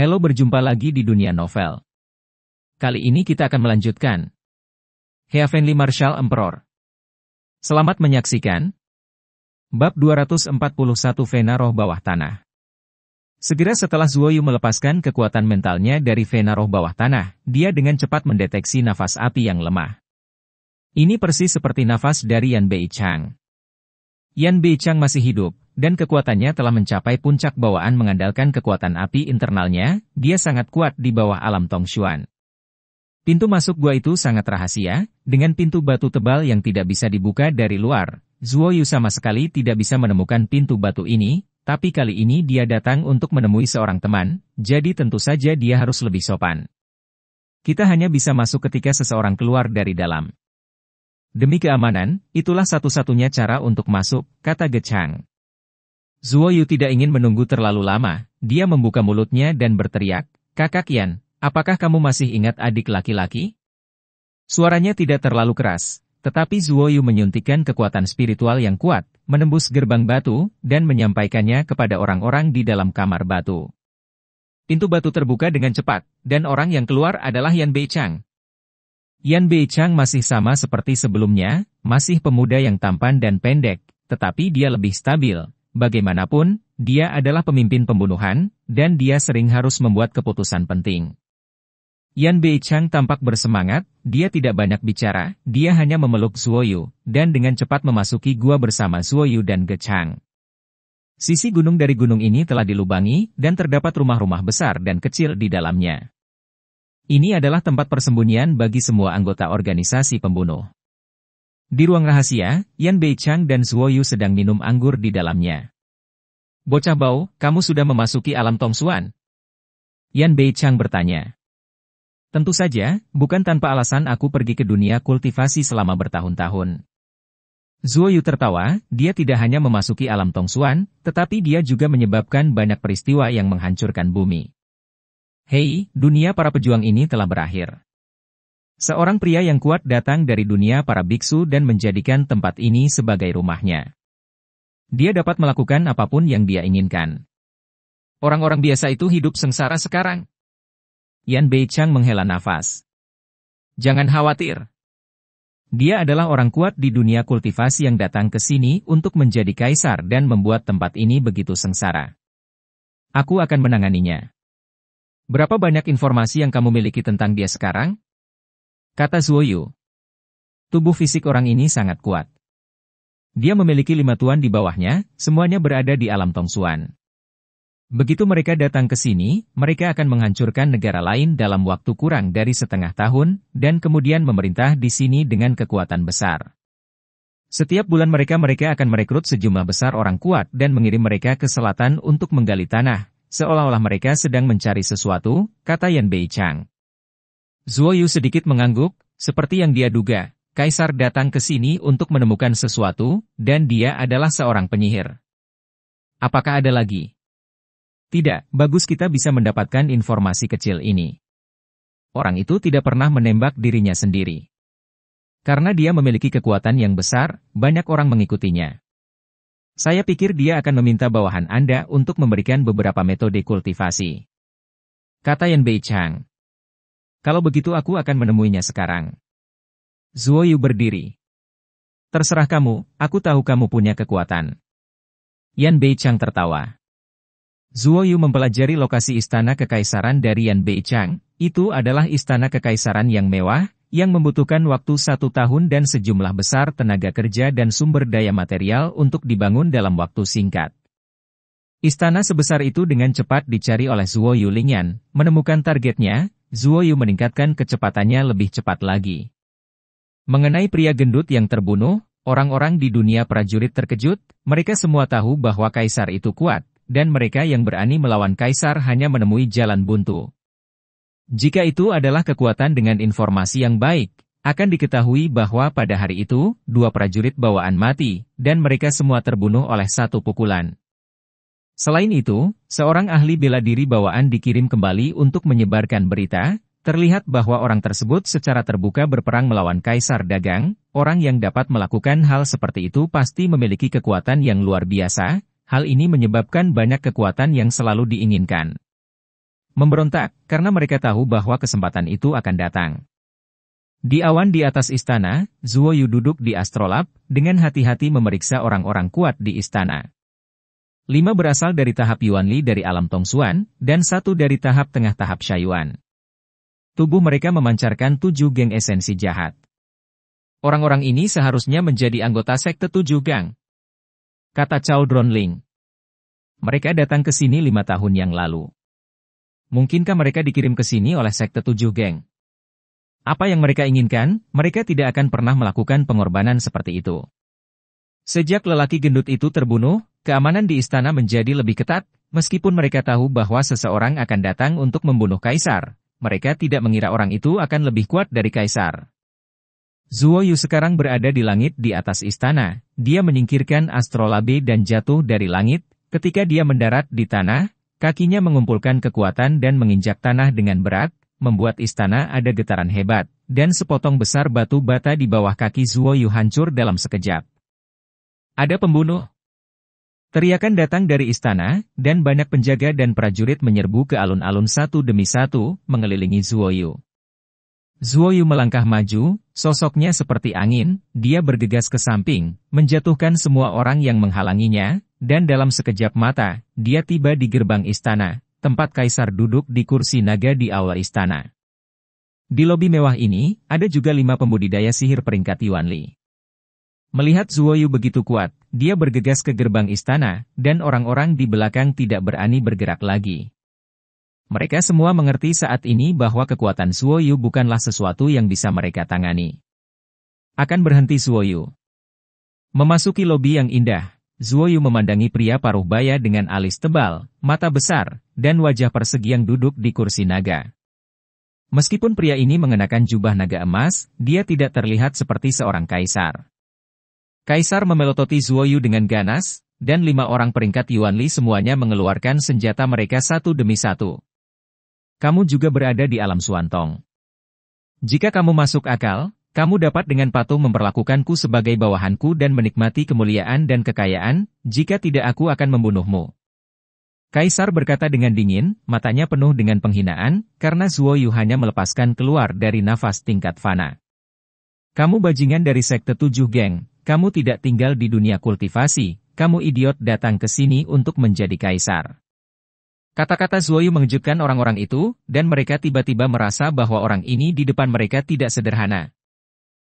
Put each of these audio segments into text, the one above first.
Halo berjumpa lagi di dunia novel. Kali ini kita akan melanjutkan. Heavenly Marshal Emperor. Selamat menyaksikan. Bab 241 Vena Roh Bawah Tanah. Segera setelah Zuo Yu melepaskan kekuatan mentalnya dari Vena Roh Bawah Tanah, dia dengan cepat mendeteksi nafas api yang lemah. Ini persis seperti nafas dari Yan Bei Chang. Yan Bei Chang masih hidup, dan kekuatannya telah mencapai puncak bawaan mengandalkan kekuatan api internalnya, dia sangat kuat di bawah alam Tong Tongshuan. Pintu masuk gua itu sangat rahasia, dengan pintu batu tebal yang tidak bisa dibuka dari luar. Zuo Yu sama sekali tidak bisa menemukan pintu batu ini, tapi kali ini dia datang untuk menemui seorang teman, jadi tentu saja dia harus lebih sopan. Kita hanya bisa masuk ketika seseorang keluar dari dalam. Demi keamanan, itulah satu-satunya cara untuk masuk, kata Gechang. Zuo Yu tidak ingin menunggu terlalu lama, dia membuka mulutnya dan berteriak, Kakak Yan, apakah kamu masih ingat adik laki-laki? Suaranya tidak terlalu keras, tetapi Zuo Yu menyuntikkan kekuatan spiritual yang kuat, menembus gerbang batu, dan menyampaikannya kepada orang-orang di dalam kamar batu. Pintu batu terbuka dengan cepat, dan orang yang keluar adalah Yan Chang. Yan Chang masih sama seperti sebelumnya, masih pemuda yang tampan dan pendek, tetapi dia lebih stabil, Bagaimanapun, dia adalah pemimpin pembunuhan, dan dia sering harus membuat keputusan penting. Yan Bei Chang tampak bersemangat, dia tidak banyak bicara, dia hanya memeluk Zuoyu, dan dengan cepat memasuki gua bersama Zuoyu dan Ge Chang. Sisi gunung dari gunung ini telah dilubangi, dan terdapat rumah-rumah besar dan kecil di dalamnya. Ini adalah tempat persembunyian bagi semua anggota organisasi pembunuh. Di ruang rahasia, Yan Beichang dan Zuo Yu sedang minum anggur di dalamnya. Bocah bau, kamu sudah memasuki alam Tong Tongsuan? Yan Beichang bertanya. Tentu saja, bukan tanpa alasan aku pergi ke dunia kultivasi selama bertahun-tahun. Zuo Yu tertawa, dia tidak hanya memasuki alam Tong Tongsuan, tetapi dia juga menyebabkan banyak peristiwa yang menghancurkan bumi. Hei, dunia para pejuang ini telah berakhir. Seorang pria yang kuat datang dari dunia para biksu dan menjadikan tempat ini sebagai rumahnya. Dia dapat melakukan apapun yang dia inginkan. Orang-orang biasa itu hidup sengsara sekarang. Yan Bei Chang menghela nafas. Jangan khawatir. Dia adalah orang kuat di dunia kultivasi yang datang ke sini untuk menjadi kaisar dan membuat tempat ini begitu sengsara. Aku akan menanganinya. Berapa banyak informasi yang kamu miliki tentang dia sekarang? Kata Zuoyu. Tubuh fisik orang ini sangat kuat. Dia memiliki lima tuan di bawahnya, semuanya berada di alam Tongsuan. Begitu mereka datang ke sini, mereka akan menghancurkan negara lain dalam waktu kurang dari setengah tahun, dan kemudian memerintah di sini dengan kekuatan besar. Setiap bulan mereka-mereka akan merekrut sejumlah besar orang kuat dan mengirim mereka ke selatan untuk menggali tanah, seolah-olah mereka sedang mencari sesuatu, kata Yan Bei Chang. Zuo Yu sedikit mengangguk, seperti yang dia duga, Kaisar datang ke sini untuk menemukan sesuatu, dan dia adalah seorang penyihir. Apakah ada lagi? Tidak, bagus kita bisa mendapatkan informasi kecil ini. Orang itu tidak pernah menembak dirinya sendiri. Karena dia memiliki kekuatan yang besar, banyak orang mengikutinya. Saya pikir dia akan meminta bawahan Anda untuk memberikan beberapa metode kultivasi. Kata Yan Bei Chang. Kalau begitu aku akan menemuinya sekarang. Zuo Yu berdiri. Terserah kamu, aku tahu kamu punya kekuatan. Yan Chang tertawa. Zuo Yu mempelajari lokasi istana kekaisaran dari Yan Chang, itu adalah istana kekaisaran yang mewah, yang membutuhkan waktu satu tahun dan sejumlah besar tenaga kerja dan sumber daya material untuk dibangun dalam waktu singkat. Istana sebesar itu dengan cepat dicari oleh Zuo Yu Lingyan, menemukan targetnya, Zuo Yu meningkatkan kecepatannya lebih cepat lagi. Mengenai pria gendut yang terbunuh, orang-orang di dunia prajurit terkejut, mereka semua tahu bahwa kaisar itu kuat, dan mereka yang berani melawan kaisar hanya menemui jalan buntu. Jika itu adalah kekuatan dengan informasi yang baik, akan diketahui bahwa pada hari itu, dua prajurit bawaan mati, dan mereka semua terbunuh oleh satu pukulan. Selain itu, seorang ahli bela diri bawaan dikirim kembali untuk menyebarkan berita, terlihat bahwa orang tersebut secara terbuka berperang melawan kaisar dagang, orang yang dapat melakukan hal seperti itu pasti memiliki kekuatan yang luar biasa, hal ini menyebabkan banyak kekuatan yang selalu diinginkan. Memberontak, karena mereka tahu bahwa kesempatan itu akan datang. Di awan di atas istana, Yu duduk di astrolab, dengan hati-hati memeriksa orang-orang kuat di istana lima berasal dari tahap Yuanli dari alam Tongsuan, dan satu dari tahap tengah-tahap Shayuan. Tubuh mereka memancarkan tujuh geng esensi jahat. Orang-orang ini seharusnya menjadi anggota sekte tujuh gang. Kata Chao Dronling. Mereka datang ke sini lima tahun yang lalu. Mungkinkah mereka dikirim ke sini oleh sekte tujuh geng? Apa yang mereka inginkan, mereka tidak akan pernah melakukan pengorbanan seperti itu. Sejak lelaki gendut itu terbunuh, keamanan di istana menjadi lebih ketat, meskipun mereka tahu bahwa seseorang akan datang untuk membunuh kaisar. Mereka tidak mengira orang itu akan lebih kuat dari kaisar. Zuo Yu sekarang berada di langit di atas istana. Dia menyingkirkan astrolabe dan jatuh dari langit. Ketika dia mendarat di tanah, kakinya mengumpulkan kekuatan dan menginjak tanah dengan berat, membuat istana ada getaran hebat dan sepotong besar batu bata di bawah kaki Zuo Yu hancur dalam sekejap. Ada pembunuh. Teriakan datang dari istana, dan banyak penjaga dan prajurit menyerbu ke alun-alun satu demi satu, mengelilingi Zuoyu. Zuoyu melangkah maju, sosoknya seperti angin, dia bergegas ke samping, menjatuhkan semua orang yang menghalanginya, dan dalam sekejap mata, dia tiba di gerbang istana, tempat kaisar duduk di kursi naga di awal istana. Di lobi mewah ini, ada juga lima pembudidaya sihir peringkat Yuan Li. Melihat Zuoyu begitu kuat, dia bergegas ke gerbang istana, dan orang-orang di belakang tidak berani bergerak lagi. Mereka semua mengerti saat ini bahwa kekuatan Suoyu bukanlah sesuatu yang bisa mereka tangani. Akan berhenti Suoyu. Memasuki lobi yang indah, Zuoyu memandangi pria paruh baya dengan alis tebal, mata besar, dan wajah persegi yang duduk di kursi naga. Meskipun pria ini mengenakan jubah naga emas, dia tidak terlihat seperti seorang kaisar. Kaisar memelototi Zuo Yu dengan ganas, dan lima orang peringkat Yuan Li semuanya mengeluarkan senjata mereka satu demi satu. Kamu juga berada di alam Suantong. Jika kamu masuk akal, kamu dapat dengan patuh memperlakukanku sebagai bawahanku dan menikmati kemuliaan dan kekayaan, jika tidak aku akan membunuhmu. Kaisar berkata dengan dingin, matanya penuh dengan penghinaan, karena Zuo Yu hanya melepaskan keluar dari nafas tingkat fana. Kamu bajingan dari sekte tujuh geng, kamu tidak tinggal di dunia kultivasi, kamu idiot datang ke sini untuk menjadi kaisar. Kata-kata Zuoyu mengejutkan orang-orang itu, dan mereka tiba-tiba merasa bahwa orang ini di depan mereka tidak sederhana.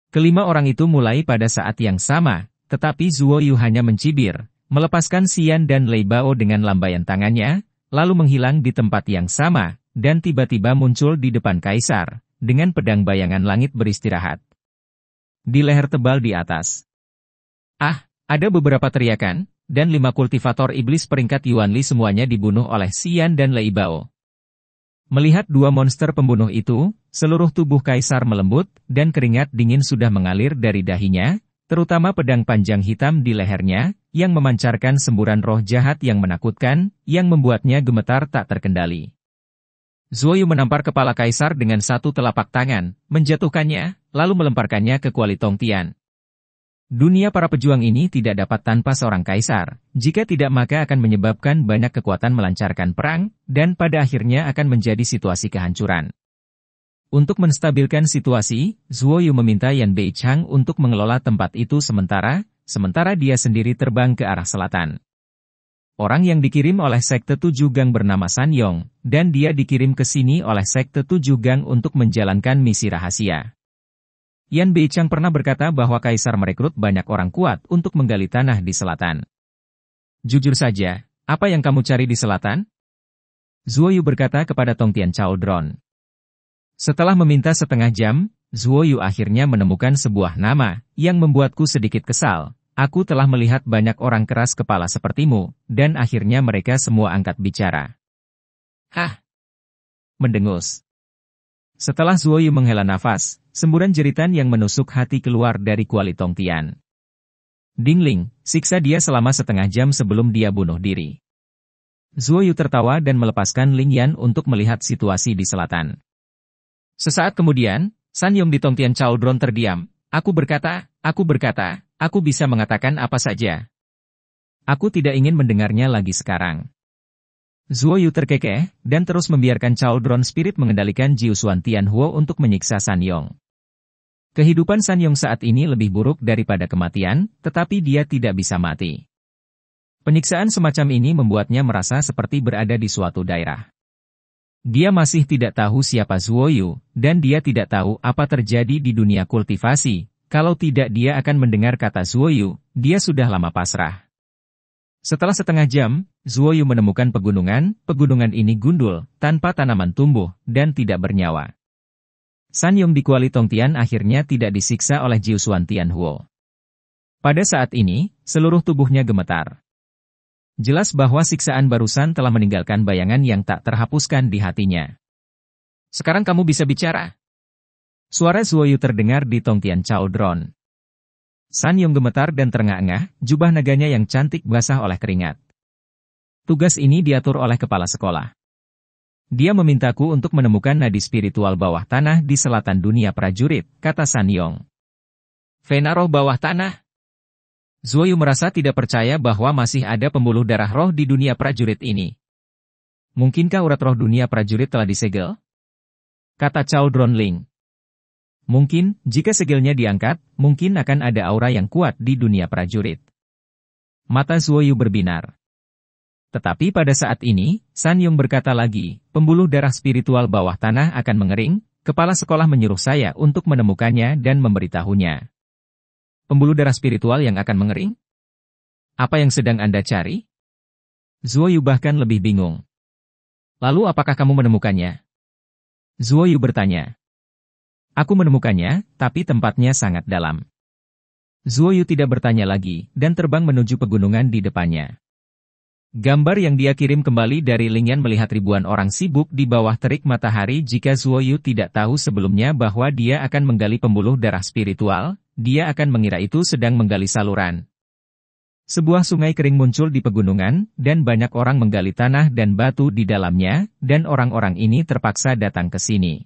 Kelima orang itu mulai pada saat yang sama, tetapi Zuoyu hanya mencibir, melepaskan Xian dan Lei Bao dengan lambaian tangannya, lalu menghilang di tempat yang sama, dan tiba-tiba muncul di depan kaisar, dengan pedang bayangan langit beristirahat. Di leher tebal di atas, Ah, ada beberapa teriakan, dan lima kultivator iblis peringkat Yuan Li semuanya dibunuh oleh Xian dan Lei Bao. Melihat dua monster pembunuh itu, seluruh tubuh Kaisar melembut, dan keringat dingin sudah mengalir dari dahinya, terutama pedang panjang hitam di lehernya, yang memancarkan semburan roh jahat yang menakutkan, yang membuatnya gemetar tak terkendali. Zuoyu menampar kepala Kaisar dengan satu telapak tangan, menjatuhkannya, lalu melemparkannya ke Kuali Tongtian. Dunia para pejuang ini tidak dapat tanpa seorang kaisar, jika tidak maka akan menyebabkan banyak kekuatan melancarkan perang, dan pada akhirnya akan menjadi situasi kehancuran. Untuk menstabilkan situasi, Zuo Yu meminta Yan Bei Chang untuk mengelola tempat itu sementara, sementara dia sendiri terbang ke arah selatan. Orang yang dikirim oleh Sekte Tujuh Gang bernama San Yong, dan dia dikirim ke sini oleh Sekte Tujuh Gang untuk menjalankan misi rahasia. Yan Bi Chang pernah berkata bahwa kaisar merekrut banyak orang kuat untuk menggali tanah di selatan. Jujur saja, apa yang kamu cari di selatan? Zuo Yu berkata kepada Tong Tian Chao Dron. Setelah meminta setengah jam, Zuo Yu akhirnya menemukan sebuah nama yang membuatku sedikit kesal. Aku telah melihat banyak orang keras kepala sepertimu, dan akhirnya mereka semua angkat bicara. Hah! Mendengus. Setelah Zuo Yu menghela nafas, Semburan jeritan yang menusuk hati keluar dari kuali Tong Tian. Ling, siksa dia selama setengah jam sebelum dia bunuh diri. Zuo Yu tertawa dan melepaskan Ling Yan untuk melihat situasi di selatan. Sesaat kemudian, San Yong di Tong Tian Chao Drone terdiam. Aku berkata, aku berkata, aku bisa mengatakan apa saja. Aku tidak ingin mendengarnya lagi sekarang. Zuo Yu terkekeh, dan terus membiarkan Chao Drone Spirit mengendalikan Jiu Xuan Huo untuk menyiksa San Yong. Kehidupan Sanyong saat ini lebih buruk daripada kematian, tetapi dia tidak bisa mati. Penyiksaan semacam ini membuatnya merasa seperti berada di suatu daerah. Dia masih tidak tahu siapa Zuoyu, dan dia tidak tahu apa terjadi di dunia kultivasi. Kalau tidak dia akan mendengar kata Zuoyu, dia sudah lama pasrah. Setelah setengah jam, Zuoyu menemukan pegunungan, pegunungan ini gundul, tanpa tanaman tumbuh, dan tidak bernyawa. San Yong di Kuali Tongtian akhirnya tidak disiksa oleh Tian Huo. Pada saat ini, seluruh tubuhnya gemetar. Jelas bahwa siksaan barusan telah meninggalkan bayangan yang tak terhapuskan di hatinya. Sekarang kamu bisa bicara. Suara Zuoyu terdengar di Tongtian Chaodron. San Yong gemetar dan terengah-engah, jubah naganya yang cantik basah oleh keringat. Tugas ini diatur oleh kepala sekolah. Dia memintaku untuk menemukan nadi spiritual bawah tanah di selatan dunia prajurit, kata San Yong. Vena roh bawah tanah? Zuoyu merasa tidak percaya bahwa masih ada pembuluh darah roh di dunia prajurit ini. Mungkinkah urat roh dunia prajurit telah disegel? Kata Chao Dronling. Mungkin, jika segelnya diangkat, mungkin akan ada aura yang kuat di dunia prajurit. Mata Zuoyu berbinar. Tetapi pada saat ini, San Yung berkata lagi, pembuluh darah spiritual bawah tanah akan mengering, kepala sekolah menyuruh saya untuk menemukannya dan memberitahunya. Pembuluh darah spiritual yang akan mengering? Apa yang sedang Anda cari? Zuo Yu bahkan lebih bingung. Lalu apakah kamu menemukannya? Zuo Yu bertanya. Aku menemukannya, tapi tempatnya sangat dalam. Zuo Yu tidak bertanya lagi, dan terbang menuju pegunungan di depannya. Gambar yang dia kirim kembali dari Lingyan melihat ribuan orang sibuk di bawah terik matahari jika Zuo Yu tidak tahu sebelumnya bahwa dia akan menggali pembuluh darah spiritual, dia akan mengira itu sedang menggali saluran. Sebuah sungai kering muncul di pegunungan, dan banyak orang menggali tanah dan batu di dalamnya, dan orang-orang ini terpaksa datang ke sini.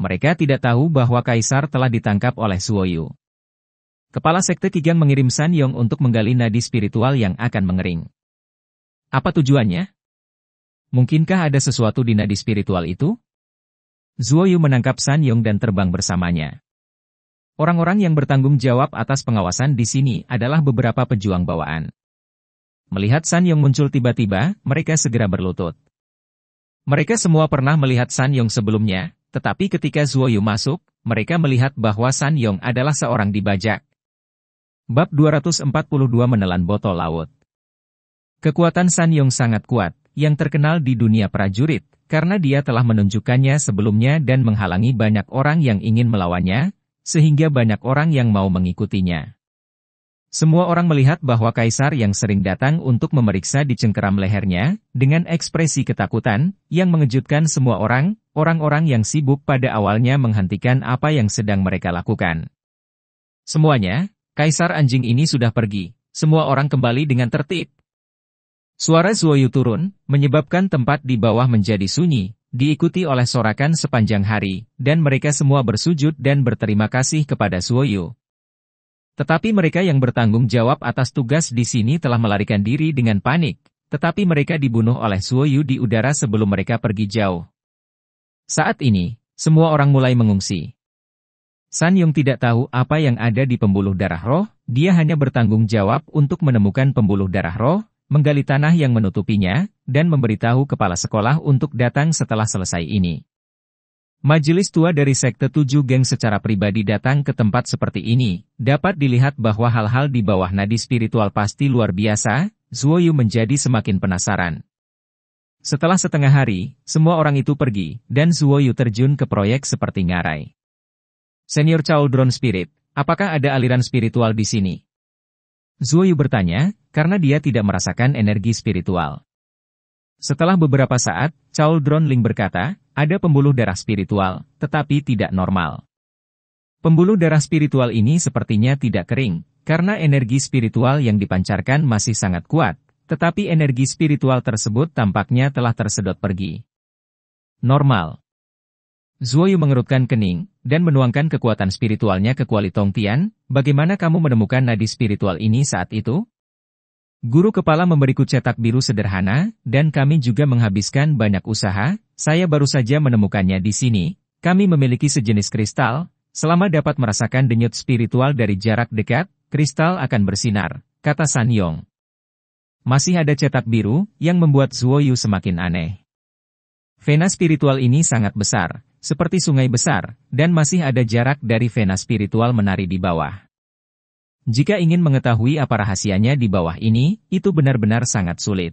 Mereka tidak tahu bahwa Kaisar telah ditangkap oleh Zuo Yu. Kepala Sekte Kigang mengirim San Yong untuk menggali nadi spiritual yang akan mengering. Apa tujuannya? Mungkinkah ada sesuatu di nadi spiritual itu? Zuo Yu menangkap San Yong dan terbang bersamanya. Orang-orang yang bertanggung jawab atas pengawasan di sini adalah beberapa pejuang bawaan. Melihat San Yong muncul tiba-tiba, mereka segera berlutut. Mereka semua pernah melihat San Yong sebelumnya, tetapi ketika Zuo Yu masuk, mereka melihat bahwa San Yong adalah seorang dibajak. Bab 242 Menelan Botol Laut Kekuatan San Yong sangat kuat, yang terkenal di dunia prajurit, karena dia telah menunjukkannya sebelumnya dan menghalangi banyak orang yang ingin melawannya, sehingga banyak orang yang mau mengikutinya. Semua orang melihat bahwa kaisar yang sering datang untuk memeriksa di cengkeram lehernya, dengan ekspresi ketakutan, yang mengejutkan semua orang, orang-orang yang sibuk pada awalnya menghentikan apa yang sedang mereka lakukan. Semuanya, kaisar anjing ini sudah pergi, semua orang kembali dengan tertib, Suara Zuoyu turun, menyebabkan tempat di bawah menjadi sunyi, diikuti oleh sorakan sepanjang hari, dan mereka semua bersujud dan berterima kasih kepada Zuoyu. Tetapi mereka yang bertanggung jawab atas tugas di sini telah melarikan diri dengan panik, tetapi mereka dibunuh oleh Zuoyu di udara sebelum mereka pergi jauh. Saat ini, semua orang mulai mengungsi. San Yong tidak tahu apa yang ada di pembuluh darah roh, dia hanya bertanggung jawab untuk menemukan pembuluh darah roh, menggali tanah yang menutupinya, dan memberitahu kepala sekolah untuk datang setelah selesai ini. Majelis tua dari Sekte Tujuh Geng secara pribadi datang ke tempat seperti ini, dapat dilihat bahwa hal-hal di bawah nadi spiritual pasti luar biasa, Zuoyu menjadi semakin penasaran. Setelah setengah hari, semua orang itu pergi, dan Zuoyu terjun ke proyek seperti ngarai. Senior Chaldron Spirit, apakah ada aliran spiritual di sini? Zuoyu bertanya, karena dia tidak merasakan energi spiritual. Setelah beberapa saat, Chao Dronling berkata, ada pembuluh darah spiritual, tetapi tidak normal. Pembuluh darah spiritual ini sepertinya tidak kering, karena energi spiritual yang dipancarkan masih sangat kuat, tetapi energi spiritual tersebut tampaknya telah tersedot pergi. Normal. Zuoyu mengerutkan kening, dan menuangkan kekuatan spiritualnya ke Kuali Tong Tian, bagaimana kamu menemukan nadi spiritual ini saat itu? Guru kepala memberiku cetak biru sederhana, dan kami juga menghabiskan banyak usaha, saya baru saja menemukannya di sini, kami memiliki sejenis kristal, selama dapat merasakan denyut spiritual dari jarak dekat, kristal akan bersinar, kata San Yong. Masih ada cetak biru, yang membuat Zuo Yu semakin aneh. Vena spiritual ini sangat besar, seperti sungai besar, dan masih ada jarak dari vena spiritual menari di bawah. Jika ingin mengetahui apa rahasianya di bawah ini, itu benar-benar sangat sulit.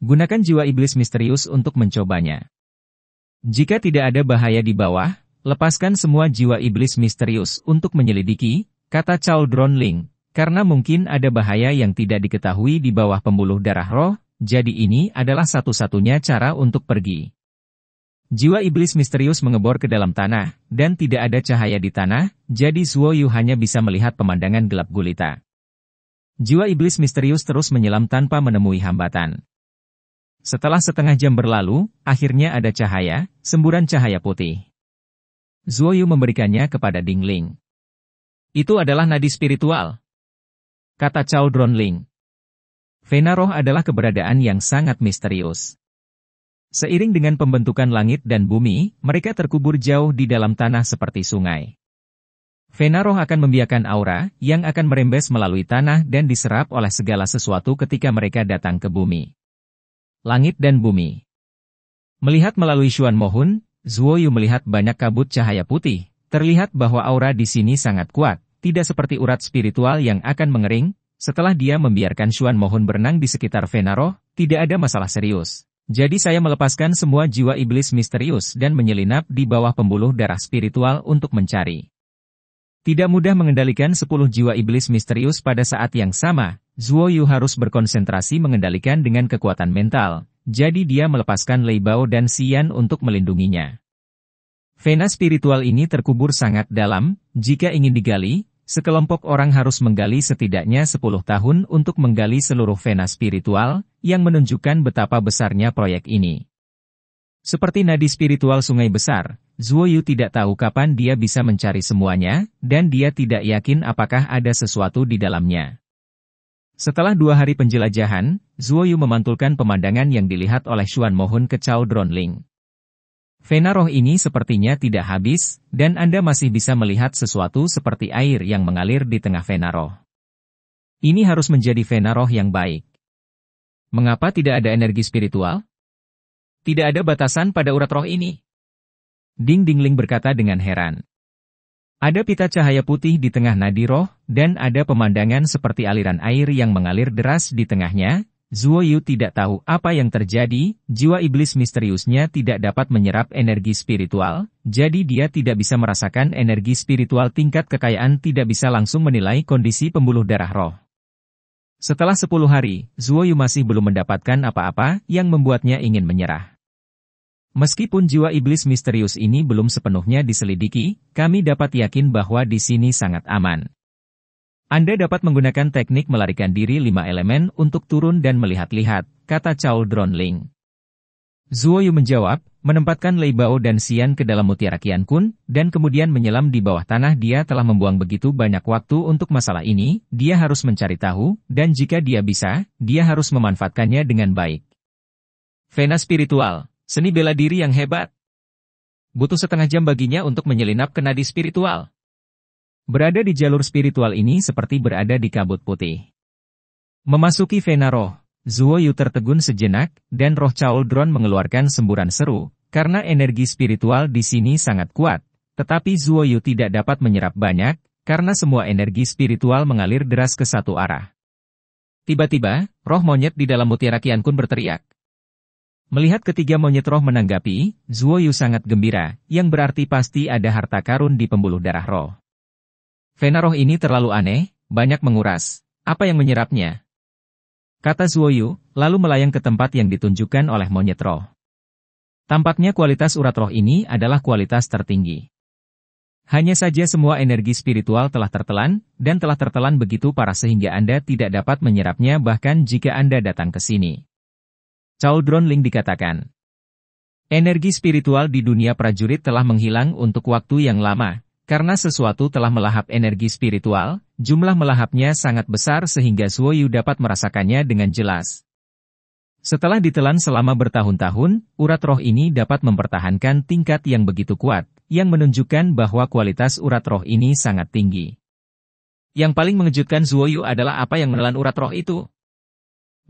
Gunakan jiwa iblis misterius untuk mencobanya. Jika tidak ada bahaya di bawah, lepaskan semua jiwa iblis misterius untuk menyelidiki, kata Chaldron Ling, karena mungkin ada bahaya yang tidak diketahui di bawah pembuluh darah roh, jadi ini adalah satu-satunya cara untuk pergi. Jiwa iblis misterius mengebor ke dalam tanah, dan tidak ada cahaya di tanah, jadi Zuo Yu hanya bisa melihat pemandangan gelap gulita. Jiwa iblis misterius terus menyelam tanpa menemui hambatan. Setelah setengah jam berlalu, akhirnya ada cahaya, semburan cahaya putih. Zuo Yu memberikannya kepada Ding Ling. Itu adalah nadi spiritual. Kata Chao Dron Ling. Vena roh adalah keberadaan yang sangat misterius. Seiring dengan pembentukan langit dan bumi, mereka terkubur jauh di dalam tanah seperti sungai. Venaroh akan membiarkan aura, yang akan merembes melalui tanah dan diserap oleh segala sesuatu ketika mereka datang ke bumi. Langit dan bumi Melihat melalui Xuan Mohun, Zuo Yu melihat banyak kabut cahaya putih. Terlihat bahwa aura di sini sangat kuat, tidak seperti urat spiritual yang akan mengering. Setelah dia membiarkan Xuan Mohun berenang di sekitar Venaroh, tidak ada masalah serius. Jadi saya melepaskan semua jiwa iblis misterius dan menyelinap di bawah pembuluh darah spiritual untuk mencari. Tidak mudah mengendalikan 10 jiwa iblis misterius pada saat yang sama, Zuo Yu harus berkonsentrasi mengendalikan dengan kekuatan mental, jadi dia melepaskan Lei Bao dan Xian untuk melindunginya. Vena spiritual ini terkubur sangat dalam, jika ingin digali, Sekelompok orang harus menggali setidaknya 10 tahun untuk menggali seluruh vena spiritual, yang menunjukkan betapa besarnya proyek ini. Seperti nadi spiritual sungai besar, Zuo Yu tidak tahu kapan dia bisa mencari semuanya, dan dia tidak yakin apakah ada sesuatu di dalamnya. Setelah dua hari penjelajahan, Zuo Yu memantulkan pemandangan yang dilihat oleh Xuan Mohun ke Chao Dronling. Vena roh ini sepertinya tidak habis, dan Anda masih bisa melihat sesuatu seperti air yang mengalir di tengah vena roh. Ini harus menjadi vena roh yang baik. Mengapa tidak ada energi spiritual? Tidak ada batasan pada urat roh ini. Ding Dingling berkata dengan heran. Ada pita cahaya putih di tengah nadi roh, dan ada pemandangan seperti aliran air yang mengalir deras di tengahnya, Zuo Yu tidak tahu apa yang terjadi, jiwa iblis misteriusnya tidak dapat menyerap energi spiritual, jadi dia tidak bisa merasakan energi spiritual tingkat kekayaan tidak bisa langsung menilai kondisi pembuluh darah roh. Setelah 10 hari, Zuo Yu masih belum mendapatkan apa-apa yang membuatnya ingin menyerah. Meskipun jiwa iblis misterius ini belum sepenuhnya diselidiki, kami dapat yakin bahwa di sini sangat aman. Anda dapat menggunakan teknik melarikan diri lima elemen untuk turun dan melihat-lihat, kata Chao Zuo Yu menjawab, menempatkan Lei Bao dan Xian ke dalam mutiara Qian Kun, dan kemudian menyelam di bawah tanah dia telah membuang begitu banyak waktu untuk masalah ini, dia harus mencari tahu, dan jika dia bisa, dia harus memanfaatkannya dengan baik. Vena spiritual, seni bela diri yang hebat. Butuh setengah jam baginya untuk menyelinap ke nadi spiritual. Berada di jalur spiritual ini seperti berada di kabut putih. Memasuki vena roh, Zuo Yu tertegun sejenak, dan roh Chaoldron mengeluarkan semburan seru, karena energi spiritual di sini sangat kuat, tetapi Zuo Yu tidak dapat menyerap banyak, karena semua energi spiritual mengalir deras ke satu arah. Tiba-tiba, roh monyet di dalam mutiara Kian Kun berteriak. Melihat ketiga monyet roh menanggapi, Zuo Yu sangat gembira, yang berarti pasti ada harta karun di pembuluh darah roh. Vena roh ini terlalu aneh, banyak menguras. Apa yang menyerapnya? Kata Zuoyu, lalu melayang ke tempat yang ditunjukkan oleh monyet roh. Tampaknya kualitas urat roh ini adalah kualitas tertinggi. Hanya saja semua energi spiritual telah tertelan, dan telah tertelan begitu parah sehingga Anda tidak dapat menyerapnya bahkan jika Anda datang ke sini. Caudron Ling dikatakan. Energi spiritual di dunia prajurit telah menghilang untuk waktu yang lama, karena sesuatu telah melahap energi spiritual, jumlah melahapnya sangat besar sehingga Suoyu dapat merasakannya dengan jelas. Setelah ditelan selama bertahun-tahun, urat roh ini dapat mempertahankan tingkat yang begitu kuat, yang menunjukkan bahwa kualitas urat roh ini sangat tinggi. Yang paling mengejutkan Zuoyu adalah apa yang menelan urat roh itu.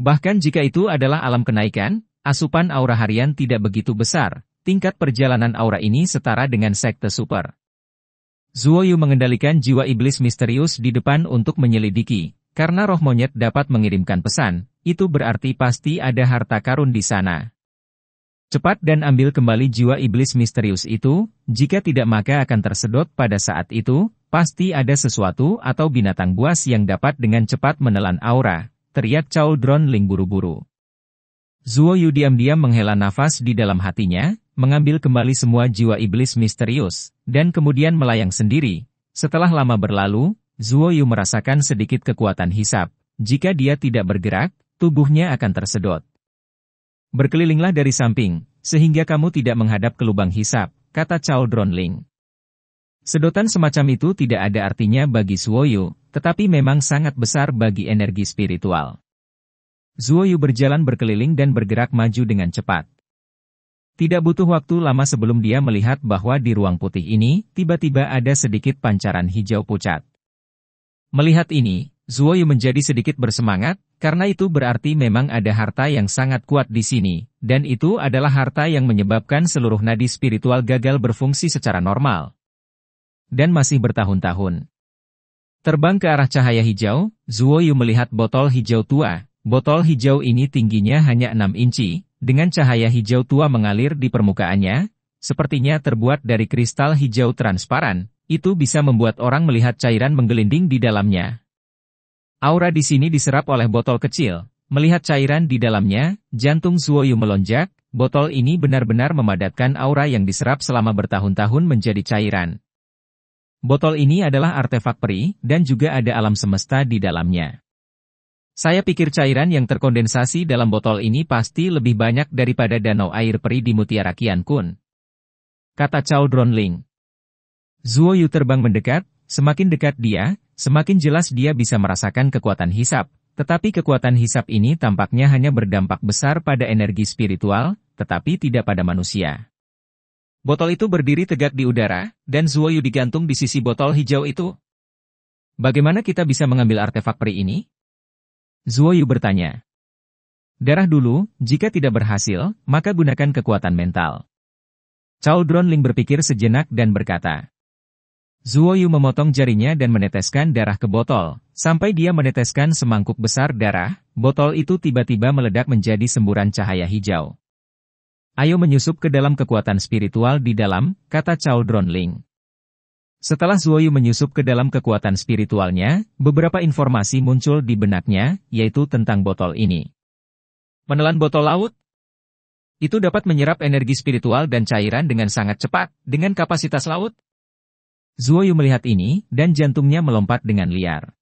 Bahkan jika itu adalah alam kenaikan, asupan aura harian tidak begitu besar, tingkat perjalanan aura ini setara dengan sekte super. Zuo Yu mengendalikan jiwa iblis misterius di depan untuk menyelidiki. Karena roh monyet dapat mengirimkan pesan, itu berarti pasti ada harta karun di sana. Cepat dan ambil kembali jiwa iblis misterius itu, jika tidak maka akan tersedot pada saat itu, pasti ada sesuatu atau binatang buas yang dapat dengan cepat menelan aura, teriak Chow Dron Ling buru-buru. Zuo Yu diam-diam menghela nafas di dalam hatinya, mengambil kembali semua jiwa iblis misterius, dan kemudian melayang sendiri. Setelah lama berlalu, Zuo Yu merasakan sedikit kekuatan hisap. Jika dia tidak bergerak, tubuhnya akan tersedot. Berkelilinglah dari samping, sehingga kamu tidak menghadap ke lubang hisap, kata Chao Dronling. Sedotan semacam itu tidak ada artinya bagi Zuo Yu, tetapi memang sangat besar bagi energi spiritual. Zuo Yu berjalan berkeliling dan bergerak maju dengan cepat. Tidak butuh waktu lama sebelum dia melihat bahwa di ruang putih ini, tiba-tiba ada sedikit pancaran hijau pucat. Melihat ini, Zuoyu menjadi sedikit bersemangat, karena itu berarti memang ada harta yang sangat kuat di sini, dan itu adalah harta yang menyebabkan seluruh nadi spiritual gagal berfungsi secara normal. Dan masih bertahun-tahun. Terbang ke arah cahaya hijau, Zuoyu melihat botol hijau tua. Botol hijau ini tingginya hanya 6 inci, dengan cahaya hijau tua mengalir di permukaannya, sepertinya terbuat dari kristal hijau transparan, itu bisa membuat orang melihat cairan menggelinding di dalamnya. Aura di sini diserap oleh botol kecil. Melihat cairan di dalamnya, jantung Zuoyu melonjak, botol ini benar-benar memadatkan aura yang diserap selama bertahun-tahun menjadi cairan. Botol ini adalah artefak peri, dan juga ada alam semesta di dalamnya. Saya pikir cairan yang terkondensasi dalam botol ini pasti lebih banyak daripada danau air peri di Mutiara Kian Kun. Kata Chao Dronling. Zuo Yu terbang mendekat, semakin dekat dia, semakin jelas dia bisa merasakan kekuatan hisap. Tetapi kekuatan hisap ini tampaknya hanya berdampak besar pada energi spiritual, tetapi tidak pada manusia. Botol itu berdiri tegak di udara, dan Zuo Yu digantung di sisi botol hijau itu. Bagaimana kita bisa mengambil artefak peri ini? Zuo Yu bertanya. Darah dulu, jika tidak berhasil, maka gunakan kekuatan mental. Cao Ling berpikir sejenak dan berkata. Zuo Yu memotong jarinya dan meneteskan darah ke botol. Sampai dia meneteskan semangkuk besar darah, botol itu tiba-tiba meledak menjadi semburan cahaya hijau. Ayo menyusup ke dalam kekuatan spiritual di dalam, kata Cao Ling. Setelah Zuoyu menyusup ke dalam kekuatan spiritualnya, beberapa informasi muncul di benaknya, yaitu tentang botol ini. Menelan botol laut? Itu dapat menyerap energi spiritual dan cairan dengan sangat cepat, dengan kapasitas laut? Zuoyu melihat ini, dan jantungnya melompat dengan liar.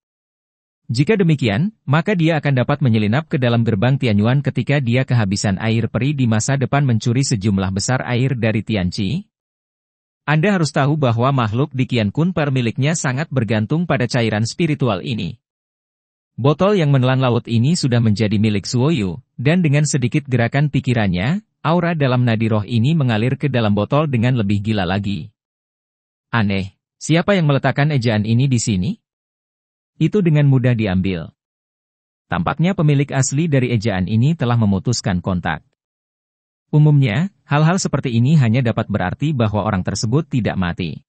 Jika demikian, maka dia akan dapat menyelinap ke dalam gerbang Tianyuan ketika dia kehabisan air peri di masa depan mencuri sejumlah besar air dari Tianqi, anda harus tahu bahwa makhluk di Kian Kun Par miliknya sangat bergantung pada cairan spiritual ini. Botol yang menelan laut ini sudah menjadi milik Suoyu, dan dengan sedikit gerakan pikirannya, aura dalam nadi roh ini mengalir ke dalam botol dengan lebih gila lagi. Aneh, siapa yang meletakkan ejaan ini di sini? Itu dengan mudah diambil. Tampaknya pemilik asli dari ejaan ini telah memutuskan kontak. Umumnya, hal-hal seperti ini hanya dapat berarti bahwa orang tersebut tidak mati.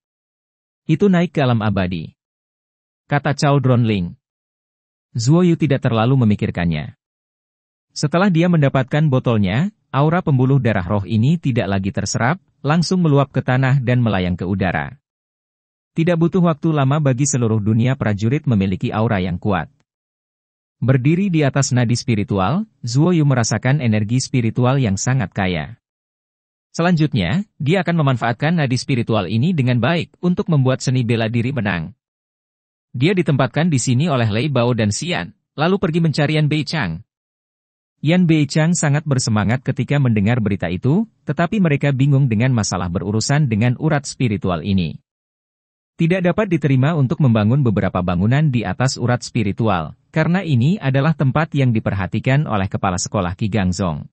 Itu naik ke alam abadi. Kata Chao Zuo Yu tidak terlalu memikirkannya. Setelah dia mendapatkan botolnya, aura pembuluh darah roh ini tidak lagi terserap, langsung meluap ke tanah dan melayang ke udara. Tidak butuh waktu lama bagi seluruh dunia prajurit memiliki aura yang kuat. Berdiri di atas nadi spiritual, Zuo Yu merasakan energi spiritual yang sangat kaya. Selanjutnya, dia akan memanfaatkan nadi spiritual ini dengan baik untuk membuat seni bela diri menang. Dia ditempatkan di sini oleh Lei Bao dan Xian, lalu pergi mencari Yan Bei Chang. Yan Bei Chang sangat bersemangat ketika mendengar berita itu, tetapi mereka bingung dengan masalah berurusan dengan urat spiritual ini. Tidak dapat diterima untuk membangun beberapa bangunan di atas urat spiritual, karena ini adalah tempat yang diperhatikan oleh kepala sekolah Ki Gangzong.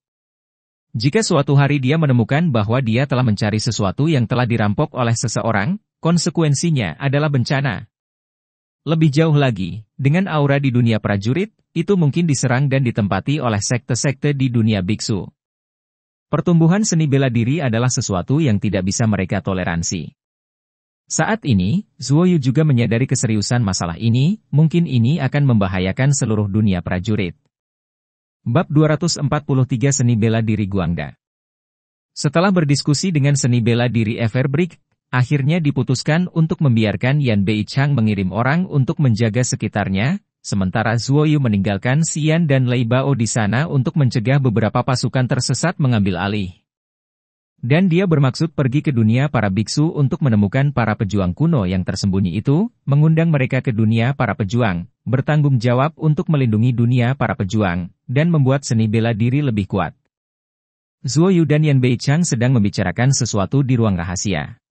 Jika suatu hari dia menemukan bahwa dia telah mencari sesuatu yang telah dirampok oleh seseorang, konsekuensinya adalah bencana. Lebih jauh lagi, dengan aura di dunia prajurit, itu mungkin diserang dan ditempati oleh sekte-sekte di dunia biksu. Pertumbuhan seni bela diri adalah sesuatu yang tidak bisa mereka toleransi. Saat ini, Zuo Yu juga menyadari keseriusan masalah ini, mungkin ini akan membahayakan seluruh dunia prajurit. Bab 243 Seni Bela Diri Guangda Setelah berdiskusi dengan seni bela diri Everbrick, akhirnya diputuskan untuk membiarkan Yan Bei Chang mengirim orang untuk menjaga sekitarnya, sementara Zuo Yu meninggalkan Xian dan Lei Bao di sana untuk mencegah beberapa pasukan tersesat mengambil alih. Dan dia bermaksud pergi ke dunia para biksu untuk menemukan para pejuang kuno yang tersembunyi itu, mengundang mereka ke dunia para pejuang, bertanggung jawab untuk melindungi dunia para pejuang, dan membuat seni bela diri lebih kuat. Zuo Yu dan Yan Bei Chang sedang membicarakan sesuatu di ruang rahasia.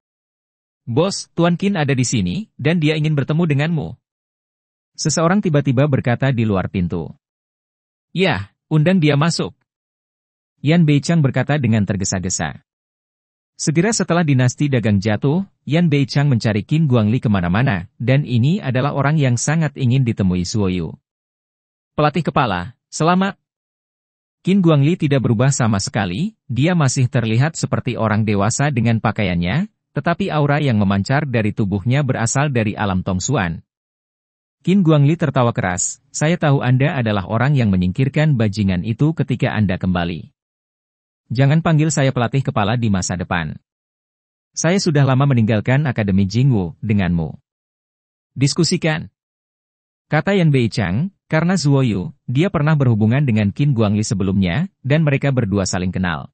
Bos, Tuan Qin ada di sini, dan dia ingin bertemu denganmu. Seseorang tiba-tiba berkata di luar pintu. Yah, undang dia masuk. Yan Beichang berkata dengan tergesa-gesa. Segera setelah dinasti dagang jatuh, Yan Beichang mencari Qin Guangli kemana-mana, dan ini adalah orang yang sangat ingin ditemui Suoyu. Pelatih kepala, selamat. Qin Guangli tidak berubah sama sekali, dia masih terlihat seperti orang dewasa dengan pakaiannya, tetapi aura yang memancar dari tubuhnya berasal dari alam Tongsuan. Qin Guangli tertawa keras, saya tahu Anda adalah orang yang menyingkirkan bajingan itu ketika Anda kembali. Jangan panggil saya pelatih kepala di masa depan. Saya sudah lama meninggalkan Akademi Jingwu denganmu. Diskusikan. Kata Yan Bei Chang, karena Zuo Yu, dia pernah berhubungan dengan Qin Guangli sebelumnya, dan mereka berdua saling kenal.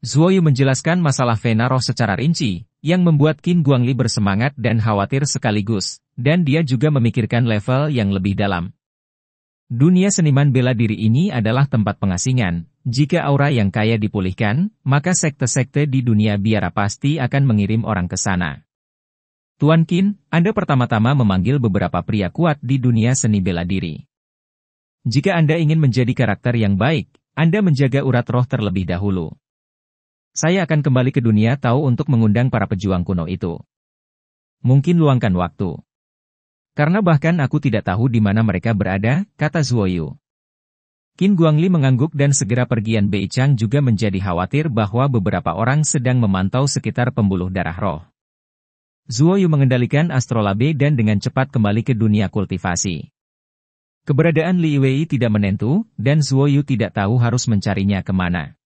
Zuo Yu menjelaskan masalah Vena roh secara rinci, yang membuat Qin Guangli bersemangat dan khawatir sekaligus, dan dia juga memikirkan level yang lebih dalam. Dunia seniman bela diri ini adalah tempat pengasingan. Jika aura yang kaya dipulihkan, maka sekte-sekte di dunia biara pasti akan mengirim orang ke sana. Tuan Kin, Anda pertama-tama memanggil beberapa pria kuat di dunia seni bela diri. Jika Anda ingin menjadi karakter yang baik, Anda menjaga urat roh terlebih dahulu. Saya akan kembali ke dunia tahu untuk mengundang para pejuang kuno itu. Mungkin luangkan waktu. Karena bahkan aku tidak tahu di mana mereka berada, kata Zuoyu. Qin Guangli mengangguk dan segera pergian Bei Chang juga menjadi khawatir bahwa beberapa orang sedang memantau sekitar pembuluh darah roh. Zuoyu mengendalikan astrolabe dan dengan cepat kembali ke dunia kultivasi. Keberadaan Li Wei tidak menentu, dan Zuoyu tidak tahu harus mencarinya kemana.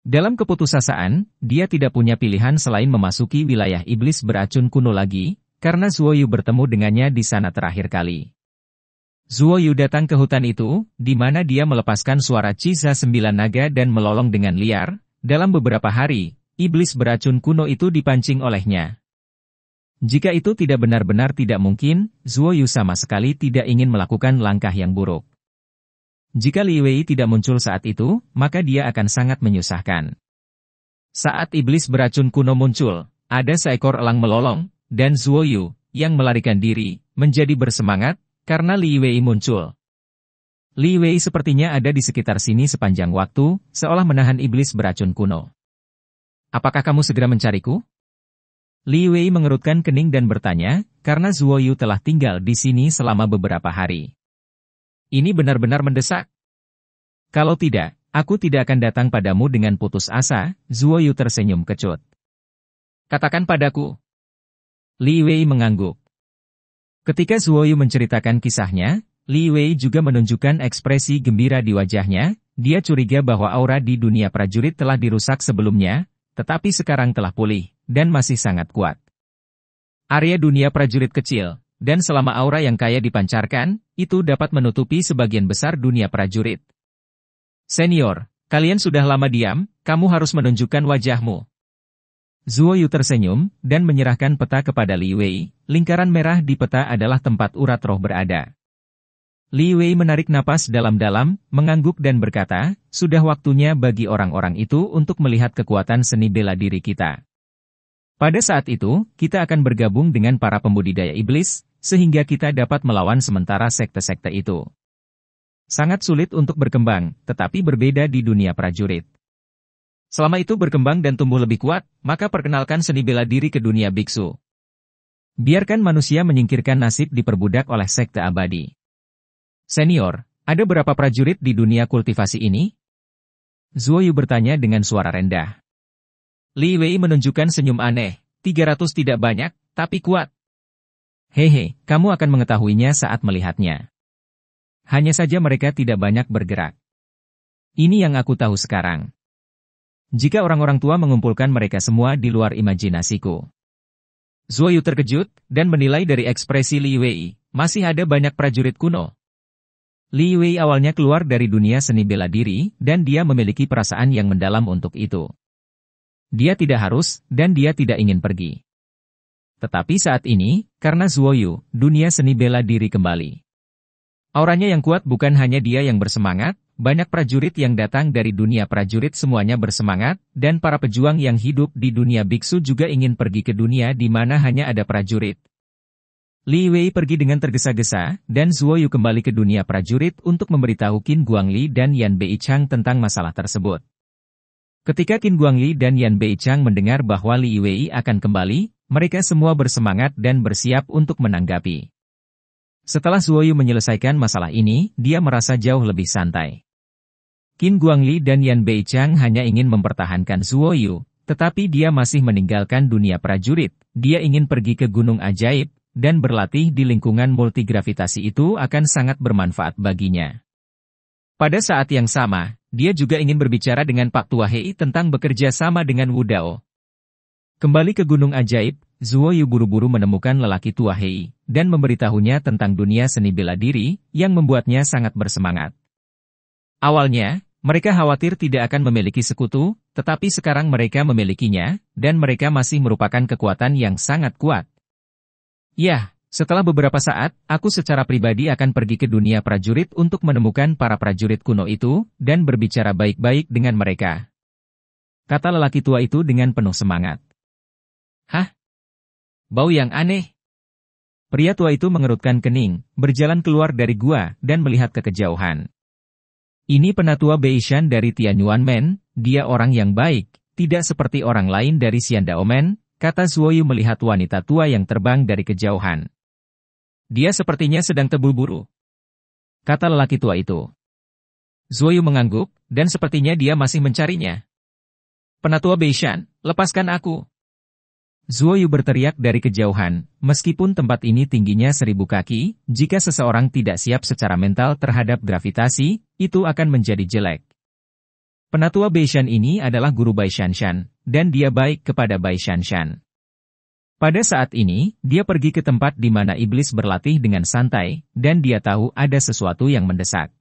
Dalam keputusasaan, dia tidak punya pilihan selain memasuki wilayah iblis beracun kuno lagi, karena Zuo Yu bertemu dengannya di sana terakhir kali. Zuo Yu datang ke hutan itu, di mana dia melepaskan suara Ciza Sembilan Naga dan melolong dengan liar. Dalam beberapa hari, iblis beracun kuno itu dipancing olehnya. Jika itu tidak benar-benar tidak mungkin, Zuo Yu sama sekali tidak ingin melakukan langkah yang buruk. Jika Li Wei tidak muncul saat itu, maka dia akan sangat menyusahkan. Saat iblis beracun kuno muncul, ada seekor elang melolong, dan Zuo Yu, yang melarikan diri, menjadi bersemangat, karena Li Wei muncul. Li Wei sepertinya ada di sekitar sini sepanjang waktu, seolah menahan iblis beracun kuno. Apakah kamu segera mencariku? Li Wei mengerutkan kening dan bertanya, karena Zuo Yu telah tinggal di sini selama beberapa hari. Ini benar-benar mendesak. Kalau tidak, aku tidak akan datang padamu dengan putus asa, Zuo Yu tersenyum kecut. Katakan padaku, Li Wei mengangguk. Ketika Zuo Yu menceritakan kisahnya, Li Wei juga menunjukkan ekspresi gembira di wajahnya, dia curiga bahwa aura di dunia prajurit telah dirusak sebelumnya, tetapi sekarang telah pulih, dan masih sangat kuat. Area dunia prajurit kecil, dan selama aura yang kaya dipancarkan, itu dapat menutupi sebagian besar dunia prajurit. Senior, kalian sudah lama diam, kamu harus menunjukkan wajahmu. Zuo Yu tersenyum dan menyerahkan peta kepada Li Wei. Lingkaran merah di peta adalah tempat urat roh berada. Li Wei menarik napas dalam-dalam, mengangguk dan berkata, sudah waktunya bagi orang-orang itu untuk melihat kekuatan seni bela diri kita. Pada saat itu, kita akan bergabung dengan para pembudidaya iblis, sehingga kita dapat melawan sementara sekte-sekte itu. Sangat sulit untuk berkembang, tetapi berbeda di dunia prajurit. Selama itu berkembang dan tumbuh lebih kuat, maka perkenalkan seni bela diri ke dunia biksu. Biarkan manusia menyingkirkan nasib diperbudak oleh sekte abadi. Senior, ada berapa prajurit di dunia kultivasi ini? Zuo Yu bertanya dengan suara rendah. Li Wei menunjukkan senyum aneh, 300 tidak banyak, tapi kuat. Hehe, kamu akan mengetahuinya saat melihatnya. Hanya saja mereka tidak banyak bergerak. Ini yang aku tahu sekarang. Jika orang-orang tua mengumpulkan mereka semua di luar imajinasiku. Zuo Yu terkejut, dan menilai dari ekspresi Li Wei, masih ada banyak prajurit kuno. Li Wei awalnya keluar dari dunia seni bela diri, dan dia memiliki perasaan yang mendalam untuk itu. Dia tidak harus, dan dia tidak ingin pergi. Tetapi saat ini, karena Zuo Yu, dunia seni bela diri kembali. Auranya yang kuat bukan hanya dia yang bersemangat, banyak prajurit yang datang dari dunia prajurit semuanya bersemangat, dan para pejuang yang hidup di dunia biksu juga ingin pergi ke dunia di mana hanya ada prajurit. Li Wei pergi dengan tergesa-gesa, dan Zuo Yu kembali ke dunia prajurit untuk memberitahu Qin Guangli dan Yan Bei Chang tentang masalah tersebut. Ketika Qin Guangli dan Yan Bei Chang mendengar bahwa Li Wei akan kembali, mereka semua bersemangat dan bersiap untuk menanggapi. Setelah Zuo Yu menyelesaikan masalah ini, dia merasa jauh lebih santai. Qin Guangli dan Yan Beichang hanya ingin mempertahankan Yu, tetapi dia masih meninggalkan dunia prajurit. Dia ingin pergi ke Gunung Ajaib, dan berlatih di lingkungan multigravitasi itu akan sangat bermanfaat baginya. Pada saat yang sama, dia juga ingin berbicara dengan Pak Tua Hei tentang bekerja sama dengan Wudao. Kembali ke Gunung Ajaib, Zuo Yu buru-buru menemukan lelaki tua Hei, dan memberitahunya tentang dunia seni bela diri, yang membuatnya sangat bersemangat. Awalnya, mereka khawatir tidak akan memiliki sekutu, tetapi sekarang mereka memilikinya, dan mereka masih merupakan kekuatan yang sangat kuat. Yah, setelah beberapa saat, aku secara pribadi akan pergi ke dunia prajurit untuk menemukan para prajurit kuno itu, dan berbicara baik-baik dengan mereka. Kata lelaki tua itu dengan penuh semangat. Hah? Bau yang aneh. Pria tua itu mengerutkan kening, berjalan keluar dari gua, dan melihat ke kejauhan. Ini penatua Beishan dari Tianyuan Men, dia orang yang baik, tidak seperti orang lain dari Xiandaomen, kata Zuoyu melihat wanita tua yang terbang dari kejauhan. Dia sepertinya sedang terburu-buru. Kata lelaki tua itu. Zuoyu mengangguk, dan sepertinya dia masih mencarinya. Penatua Beishan, lepaskan aku. Zuo Yu berteriak dari kejauhan, meskipun tempat ini tingginya seribu kaki, jika seseorang tidak siap secara mental terhadap gravitasi, itu akan menjadi jelek. Penatua Beishan ini adalah guru Bai Shanshan, dan dia baik kepada Bai Shanshan. Pada saat ini, dia pergi ke tempat di mana iblis berlatih dengan santai, dan dia tahu ada sesuatu yang mendesak.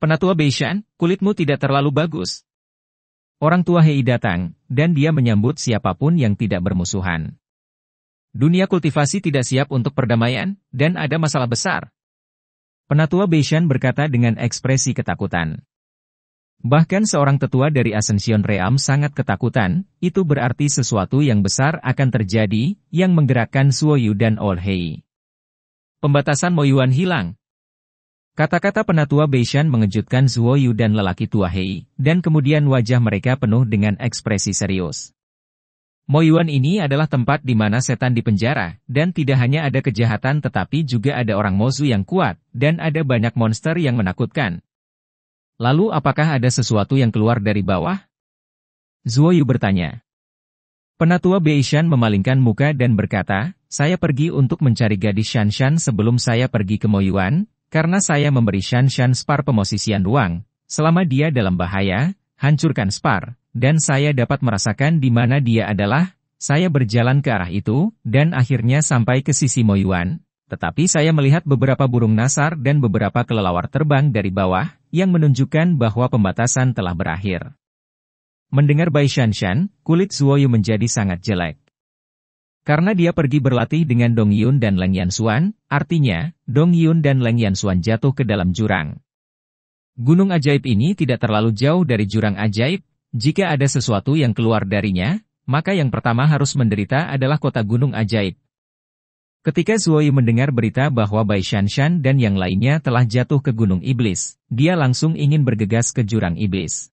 Penatua Beishan, kulitmu tidak terlalu bagus, Orang tua Hei datang, dan dia menyambut siapapun yang tidak bermusuhan. Dunia kultivasi tidak siap untuk perdamaian, dan ada masalah besar. Penatua Beishan berkata dengan ekspresi ketakutan. Bahkan seorang tetua dari Ascension Realm sangat ketakutan, itu berarti sesuatu yang besar akan terjadi, yang menggerakkan Suoyu dan Olhei. Pembatasan Moyuan hilang, Kata-kata penatua Beishan mengejutkan Zuo Yu dan lelaki tua Hei, dan kemudian wajah mereka penuh dengan ekspresi serius. Moyuan ini adalah tempat di mana setan dipenjara, dan tidak hanya ada kejahatan tetapi juga ada orang mozu yang kuat, dan ada banyak monster yang menakutkan. Lalu apakah ada sesuatu yang keluar dari bawah? Zuo Yu bertanya. Penatua Beishan memalingkan muka dan berkata, saya pergi untuk mencari gadis Shanshan sebelum saya pergi ke Moyuan, karena saya memberi Shan Shan Spar pemosisian ruang, selama dia dalam bahaya, hancurkan Spar, dan saya dapat merasakan di mana dia adalah, saya berjalan ke arah itu, dan akhirnya sampai ke sisi Moyuan. Tetapi saya melihat beberapa burung nasar dan beberapa kelelawar terbang dari bawah, yang menunjukkan bahwa pembatasan telah berakhir. Mendengar Bai Shan, kulit Zuoyu menjadi sangat jelek. Karena dia pergi berlatih dengan Dong Yun dan Leng Yan Xuan, artinya, Dong Yun dan Leng Yan Xuan jatuh ke dalam jurang. Gunung ajaib ini tidak terlalu jauh dari jurang ajaib, jika ada sesuatu yang keluar darinya, maka yang pertama harus menderita adalah kota gunung ajaib. Ketika Zuoyi mendengar berita bahwa Bai Shan Shan dan yang lainnya telah jatuh ke gunung iblis, dia langsung ingin bergegas ke jurang iblis.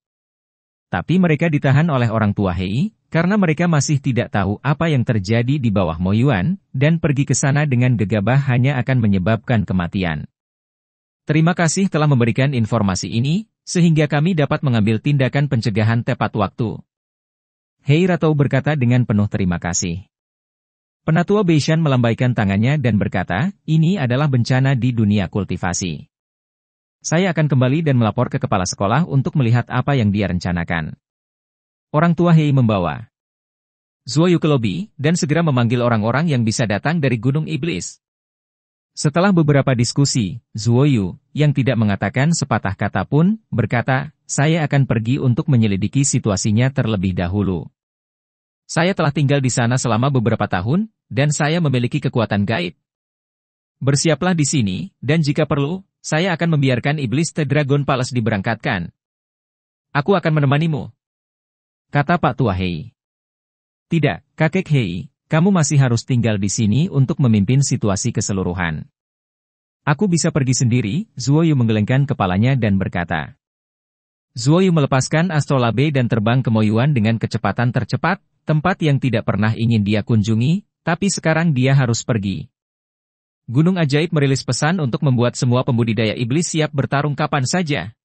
Tapi mereka ditahan oleh orang tua Hei, karena mereka masih tidak tahu apa yang terjadi di bawah Moyuan, dan pergi ke sana dengan gegabah hanya akan menyebabkan kematian. Terima kasih telah memberikan informasi ini, sehingga kami dapat mengambil tindakan pencegahan tepat waktu. Hei Ratau berkata dengan penuh terima kasih. Penatua Beishan melambaikan tangannya dan berkata, ini adalah bencana di dunia kultivasi. Saya akan kembali dan melapor ke kepala sekolah untuk melihat apa yang dia rencanakan. Orang tua Hei membawa Zuoyu ke lobi, dan segera memanggil orang-orang yang bisa datang dari Gunung Iblis. Setelah beberapa diskusi, Zuoyu, yang tidak mengatakan sepatah kata pun, berkata, saya akan pergi untuk menyelidiki situasinya terlebih dahulu. Saya telah tinggal di sana selama beberapa tahun, dan saya memiliki kekuatan gaib. Bersiaplah di sini, dan jika perlu, saya akan membiarkan iblis The Dragon Palace diberangkatkan. Aku akan menemanimu, kata Pak Tua Hei. Tidak, kakek Hei, kamu masih harus tinggal di sini untuk memimpin situasi keseluruhan. Aku bisa pergi sendiri, Zuoyu menggelengkan kepalanya dan berkata. Zuoyu melepaskan astrolabe dan terbang ke Moyuan dengan kecepatan tercepat, tempat yang tidak pernah ingin dia kunjungi, tapi sekarang dia harus pergi. Gunung Ajaib merilis pesan untuk membuat semua pembudidaya iblis siap bertarung kapan saja.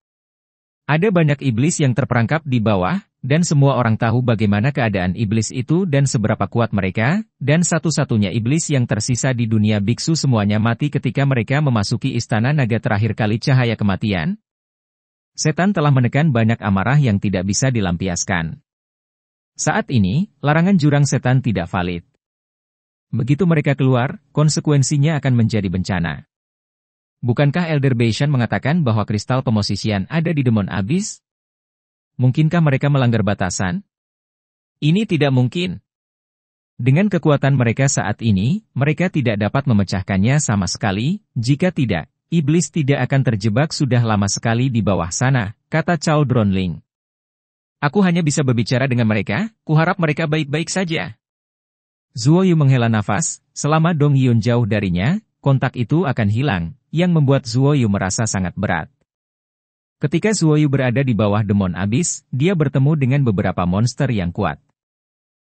Ada banyak iblis yang terperangkap di bawah, dan semua orang tahu bagaimana keadaan iblis itu dan seberapa kuat mereka, dan satu-satunya iblis yang tersisa di dunia biksu semuanya mati ketika mereka memasuki istana naga terakhir kali cahaya kematian. Setan telah menekan banyak amarah yang tidak bisa dilampiaskan. Saat ini, larangan jurang setan tidak valid. Begitu mereka keluar, konsekuensinya akan menjadi bencana. Bukankah Elder Bayshan mengatakan bahwa kristal pemosisian ada di demon abis? mungkinkah mereka melanggar batasan? Ini tidak mungkin. Dengan kekuatan mereka saat ini, mereka tidak dapat memecahkannya sama sekali, jika tidak, iblis tidak akan terjebak sudah lama sekali di bawah sana, kata Chao Dronling. Aku hanya bisa berbicara dengan mereka, kuharap mereka baik-baik saja. Zuo Yu menghela nafas, selama Dong Yun jauh darinya, kontak itu akan hilang, yang membuat Zuo Yu merasa sangat berat. Ketika Zuoyu berada di bawah demon abis, dia bertemu dengan beberapa monster yang kuat.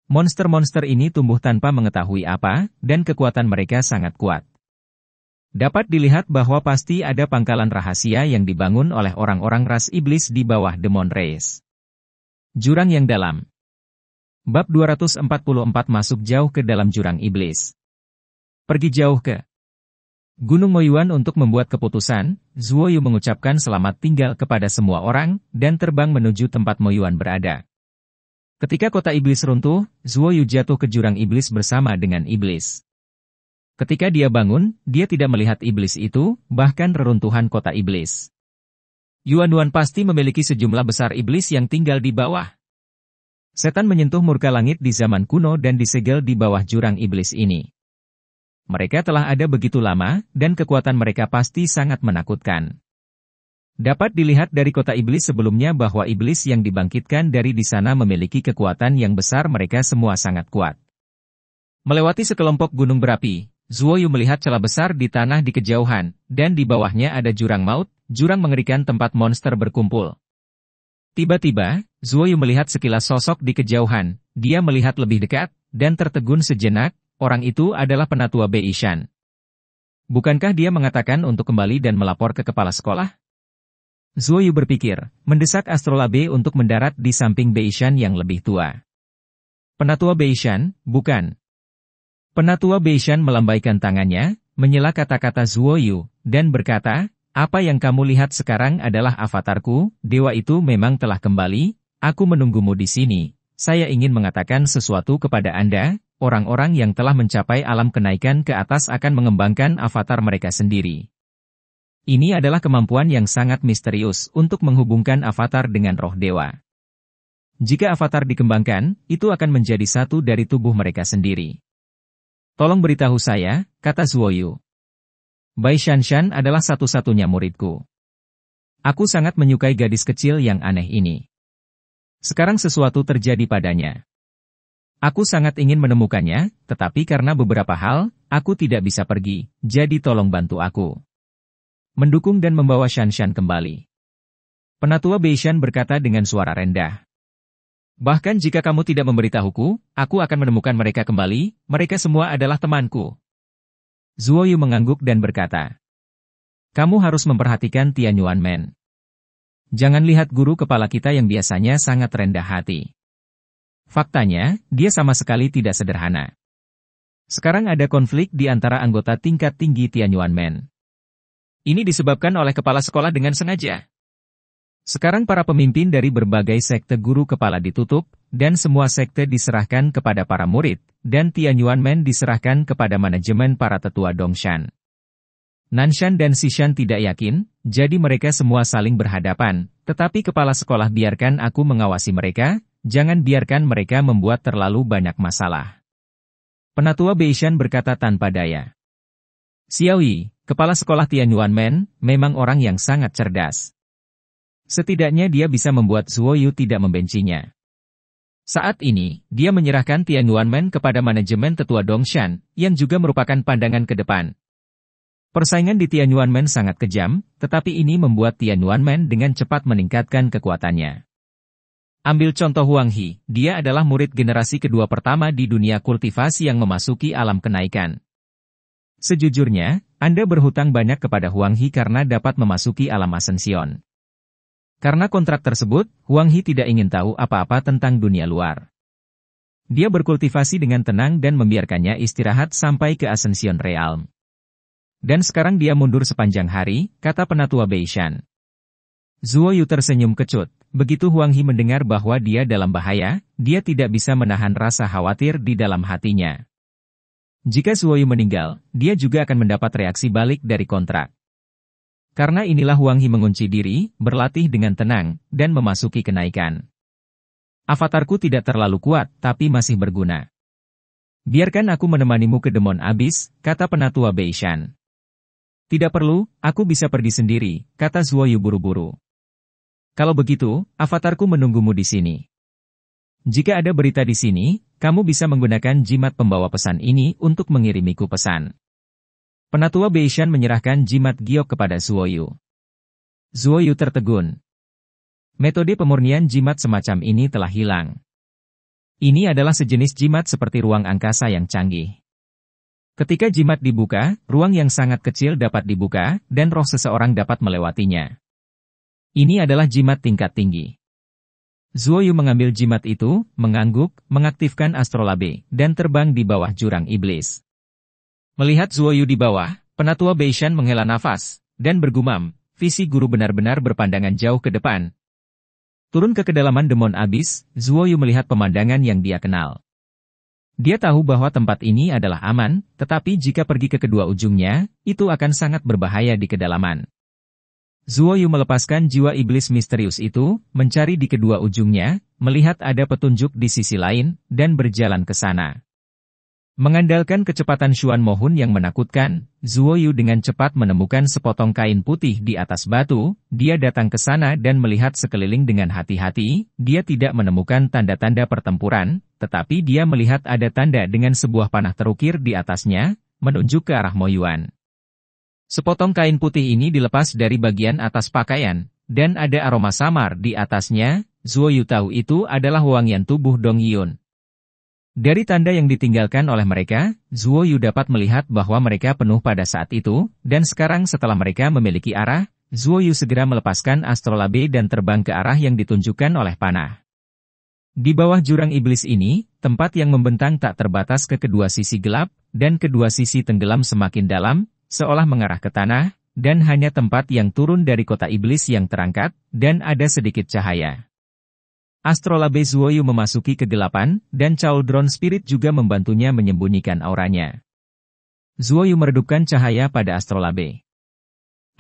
Monster-monster ini tumbuh tanpa mengetahui apa, dan kekuatan mereka sangat kuat. Dapat dilihat bahwa pasti ada pangkalan rahasia yang dibangun oleh orang-orang ras iblis di bawah demon race. Jurang yang dalam Bab 244 masuk jauh ke dalam jurang iblis. Pergi jauh ke Gunung Moyuan untuk membuat keputusan, Zuo Yu mengucapkan selamat tinggal kepada semua orang, dan terbang menuju tempat Moyuan berada. Ketika kota iblis runtuh, Zuo Yu jatuh ke jurang iblis bersama dengan iblis. Ketika dia bangun, dia tidak melihat iblis itu, bahkan reruntuhan kota iblis. Yuan Yuan pasti memiliki sejumlah besar iblis yang tinggal di bawah. Setan menyentuh murka langit di zaman kuno dan disegel di bawah jurang iblis ini. Mereka telah ada begitu lama, dan kekuatan mereka pasti sangat menakutkan. Dapat dilihat dari kota iblis sebelumnya bahwa iblis yang dibangkitkan dari di sana memiliki kekuatan yang besar mereka semua sangat kuat. Melewati sekelompok gunung berapi, Zuo Yu melihat celah besar di tanah di kejauhan, dan di bawahnya ada jurang maut, jurang mengerikan tempat monster berkumpul. Tiba-tiba, Zuo Yu melihat sekilas sosok di kejauhan, dia melihat lebih dekat, dan tertegun sejenak, orang itu adalah penatua Bei Shan. Bukankah dia mengatakan untuk kembali dan melapor ke kepala sekolah? Zuo Yu berpikir, mendesak astrolabe untuk mendarat di samping Bei Shan yang lebih tua. Penatua Bei Shan, bukan. Penatua Bei Shan melambaikan tangannya, menyela kata-kata Zuo Yu, dan berkata, apa yang kamu lihat sekarang adalah avatarku, dewa itu memang telah kembali, aku menunggumu di sini. Saya ingin mengatakan sesuatu kepada Anda, orang-orang yang telah mencapai alam kenaikan ke atas akan mengembangkan avatar mereka sendiri. Ini adalah kemampuan yang sangat misterius untuk menghubungkan avatar dengan roh dewa. Jika avatar dikembangkan, itu akan menjadi satu dari tubuh mereka sendiri. Tolong beritahu saya, kata Zuoyu. Bai Shanshan adalah satu-satunya muridku. Aku sangat menyukai gadis kecil yang aneh ini. Sekarang sesuatu terjadi padanya. Aku sangat ingin menemukannya, tetapi karena beberapa hal, aku tidak bisa pergi, jadi tolong bantu aku. Mendukung dan membawa Shanshan kembali. Penatua Beishan berkata dengan suara rendah. Bahkan jika kamu tidak memberitahuku, aku akan menemukan mereka kembali, mereka semua adalah temanku. Zuo Yu mengangguk dan berkata, Kamu harus memperhatikan Tian Yuan Men. Jangan lihat guru kepala kita yang biasanya sangat rendah hati. Faktanya, dia sama sekali tidak sederhana. Sekarang ada konflik di antara anggota tingkat tinggi Tianyuan Men. Ini disebabkan oleh kepala sekolah dengan sengaja. Sekarang para pemimpin dari berbagai sekte guru kepala ditutup, dan semua sekte diserahkan kepada para murid, dan Tianyuan Men diserahkan kepada manajemen para tetua Dongshan. Nanshan dan Sishan tidak yakin, jadi mereka semua saling berhadapan, tetapi kepala sekolah biarkan aku mengawasi mereka, Jangan biarkan mereka membuat terlalu banyak masalah. Penatua Beishan berkata tanpa daya. Xiaoyi, kepala sekolah Tianyuanmen, Men, memang orang yang sangat cerdas. Setidaknya dia bisa membuat Zuo Yu tidak membencinya. Saat ini, dia menyerahkan Tianyuanmen Men kepada manajemen tetua Dongshan, yang juga merupakan pandangan ke depan. Persaingan di Tianyuanmen Men sangat kejam, tetapi ini membuat Tianyuanmen Men dengan cepat meningkatkan kekuatannya. Ambil contoh Huang He, dia adalah murid generasi kedua pertama di dunia kultivasi yang memasuki alam kenaikan. Sejujurnya, Anda berhutang banyak kepada Huang He karena dapat memasuki alam Ascension. Karena kontrak tersebut, Huang He tidak ingin tahu apa-apa tentang dunia luar. Dia berkultivasi dengan tenang dan membiarkannya istirahat sampai ke Ascension realm. Dan sekarang dia mundur sepanjang hari, kata penatua Beishan. Zuo Yu tersenyum kecut. Begitu Huang Hi mendengar bahwa dia dalam bahaya, dia tidak bisa menahan rasa khawatir di dalam hatinya. Jika Suoyu meninggal, dia juga akan mendapat reaksi balik dari kontrak. Karena inilah Huang Hi mengunci diri, berlatih dengan tenang, dan memasuki kenaikan. Avatarku tidak terlalu kuat, tapi masih berguna. Biarkan aku menemanimu ke Demon Abis, kata penatua Beishan. Tidak perlu, aku bisa pergi sendiri, kata Zuoyu buru-buru. Kalau begitu, avatarku menunggumu di sini. Jika ada berita di sini, kamu bisa menggunakan jimat pembawa pesan ini untuk mengirimiku pesan. Penatua Beishan menyerahkan jimat giok kepada Zuoyu. Zuoyu tertegun. Metode pemurnian jimat semacam ini telah hilang. Ini adalah sejenis jimat seperti ruang angkasa yang canggih. Ketika jimat dibuka, ruang yang sangat kecil dapat dibuka, dan roh seseorang dapat melewatinya. Ini adalah jimat tingkat tinggi. Zuo Yu mengambil jimat itu, mengangguk, mengaktifkan astrolabe, dan terbang di bawah jurang iblis. Melihat Zuo Yu di bawah, penatua Beishan menghela nafas, dan bergumam, visi guru benar-benar berpandangan jauh ke depan. Turun ke kedalaman demon abis, Yu melihat pemandangan yang dia kenal. Dia tahu bahwa tempat ini adalah aman, tetapi jika pergi ke kedua ujungnya, itu akan sangat berbahaya di kedalaman. Zuo Yu melepaskan jiwa iblis misterius itu, mencari di kedua ujungnya, melihat ada petunjuk di sisi lain, dan berjalan ke sana. Mengandalkan kecepatan Xuan Mohun yang menakutkan, Zuo Yu dengan cepat menemukan sepotong kain putih di atas batu, dia datang ke sana dan melihat sekeliling dengan hati-hati, dia tidak menemukan tanda-tanda pertempuran, tetapi dia melihat ada tanda dengan sebuah panah terukir di atasnya, menunjuk ke arah Moyuan. Sepotong kain putih ini dilepas dari bagian atas pakaian, dan ada aroma samar di atasnya, Zuo Yu tahu itu adalah wangian tubuh Dong Yun. Dari tanda yang ditinggalkan oleh mereka, Zuo Yu dapat melihat bahwa mereka penuh pada saat itu, dan sekarang setelah mereka memiliki arah, Zuo Yu segera melepaskan astrolabe dan terbang ke arah yang ditunjukkan oleh panah. Di bawah jurang iblis ini, tempat yang membentang tak terbatas ke kedua sisi gelap, dan kedua sisi tenggelam semakin dalam, seolah mengarah ke tanah, dan hanya tempat yang turun dari kota iblis yang terangkat, dan ada sedikit cahaya. Astrolabe Zuoyu memasuki kegelapan, dan Chaldron Spirit juga membantunya menyembunyikan auranya. Zuoyu meredupkan cahaya pada Astrolabe.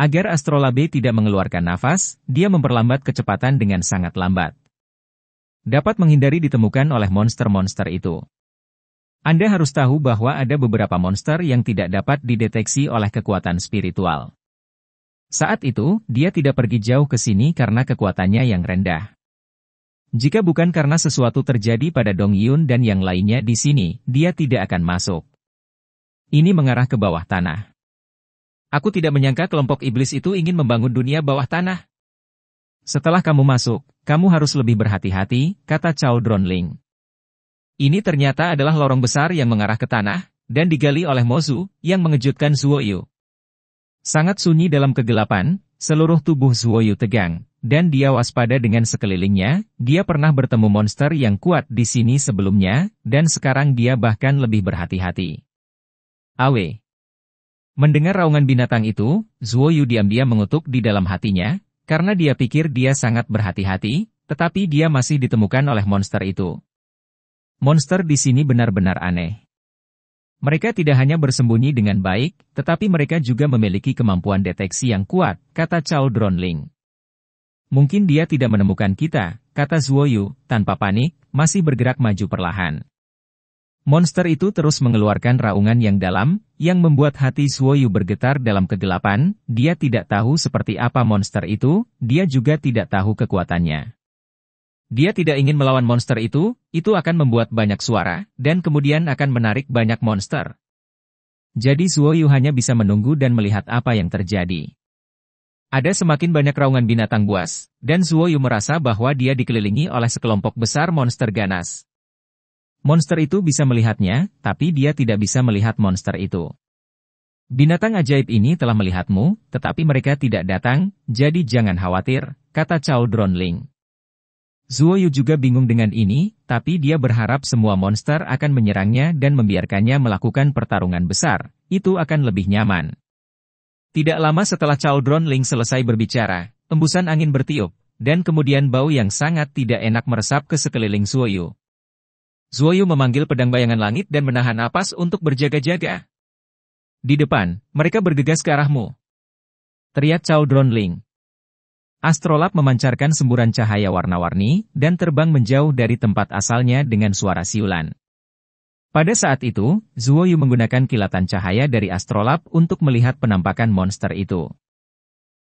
Agar Astrolabe tidak mengeluarkan nafas, dia memperlambat kecepatan dengan sangat lambat. Dapat menghindari ditemukan oleh monster-monster itu. Anda harus tahu bahwa ada beberapa monster yang tidak dapat dideteksi oleh kekuatan spiritual. Saat itu, dia tidak pergi jauh ke sini karena kekuatannya yang rendah. Jika bukan karena sesuatu terjadi pada Dong Yun dan yang lainnya di sini, dia tidak akan masuk. Ini mengarah ke bawah tanah. Aku tidak menyangka kelompok iblis itu ingin membangun dunia bawah tanah. Setelah kamu masuk, kamu harus lebih berhati-hati, kata Chao Dronling. Ini ternyata adalah lorong besar yang mengarah ke tanah, dan digali oleh Mozu, yang mengejutkan Zuoyu. Sangat sunyi dalam kegelapan, seluruh tubuh Zuoyu tegang, dan dia waspada dengan sekelilingnya, dia pernah bertemu monster yang kuat di sini sebelumnya, dan sekarang dia bahkan lebih berhati-hati. Awe. Mendengar raungan binatang itu, Zuoyu diam-diam mengutuk di dalam hatinya, karena dia pikir dia sangat berhati-hati, tetapi dia masih ditemukan oleh monster itu. Monster di sini benar-benar aneh. Mereka tidak hanya bersembunyi dengan baik, tetapi mereka juga memiliki kemampuan deteksi yang kuat, kata Chao Dronling. Mungkin dia tidak menemukan kita, kata Zuoyu, tanpa panik, masih bergerak maju perlahan. Monster itu terus mengeluarkan raungan yang dalam, yang membuat hati Zuoyu bergetar dalam kegelapan, dia tidak tahu seperti apa monster itu, dia juga tidak tahu kekuatannya. Dia tidak ingin melawan monster itu, itu akan membuat banyak suara, dan kemudian akan menarik banyak monster. Jadi Zuo Yu hanya bisa menunggu dan melihat apa yang terjadi. Ada semakin banyak raungan binatang buas, dan Zuo Yu merasa bahwa dia dikelilingi oleh sekelompok besar monster ganas. Monster itu bisa melihatnya, tapi dia tidak bisa melihat monster itu. Binatang ajaib ini telah melihatmu, tetapi mereka tidak datang, jadi jangan khawatir, kata Chao Dronling. Zuo Yu juga bingung dengan ini, tapi dia berharap semua monster akan menyerangnya dan membiarkannya melakukan pertarungan besar. Itu akan lebih nyaman. Tidak lama setelah Chaldron Ling selesai berbicara, embusan angin bertiup, dan kemudian bau yang sangat tidak enak meresap ke sekeliling Zuo Yu. Zuo Yu memanggil pedang bayangan langit dan menahan napas untuk berjaga-jaga. Di depan, mereka bergegas ke arahmu. Teriak Chaldron Ling. Astrolab memancarkan semburan cahaya warna-warni dan terbang menjauh dari tempat asalnya dengan suara siulan. Pada saat itu, Zuo Yu menggunakan kilatan cahaya dari Astrolab untuk melihat penampakan monster itu.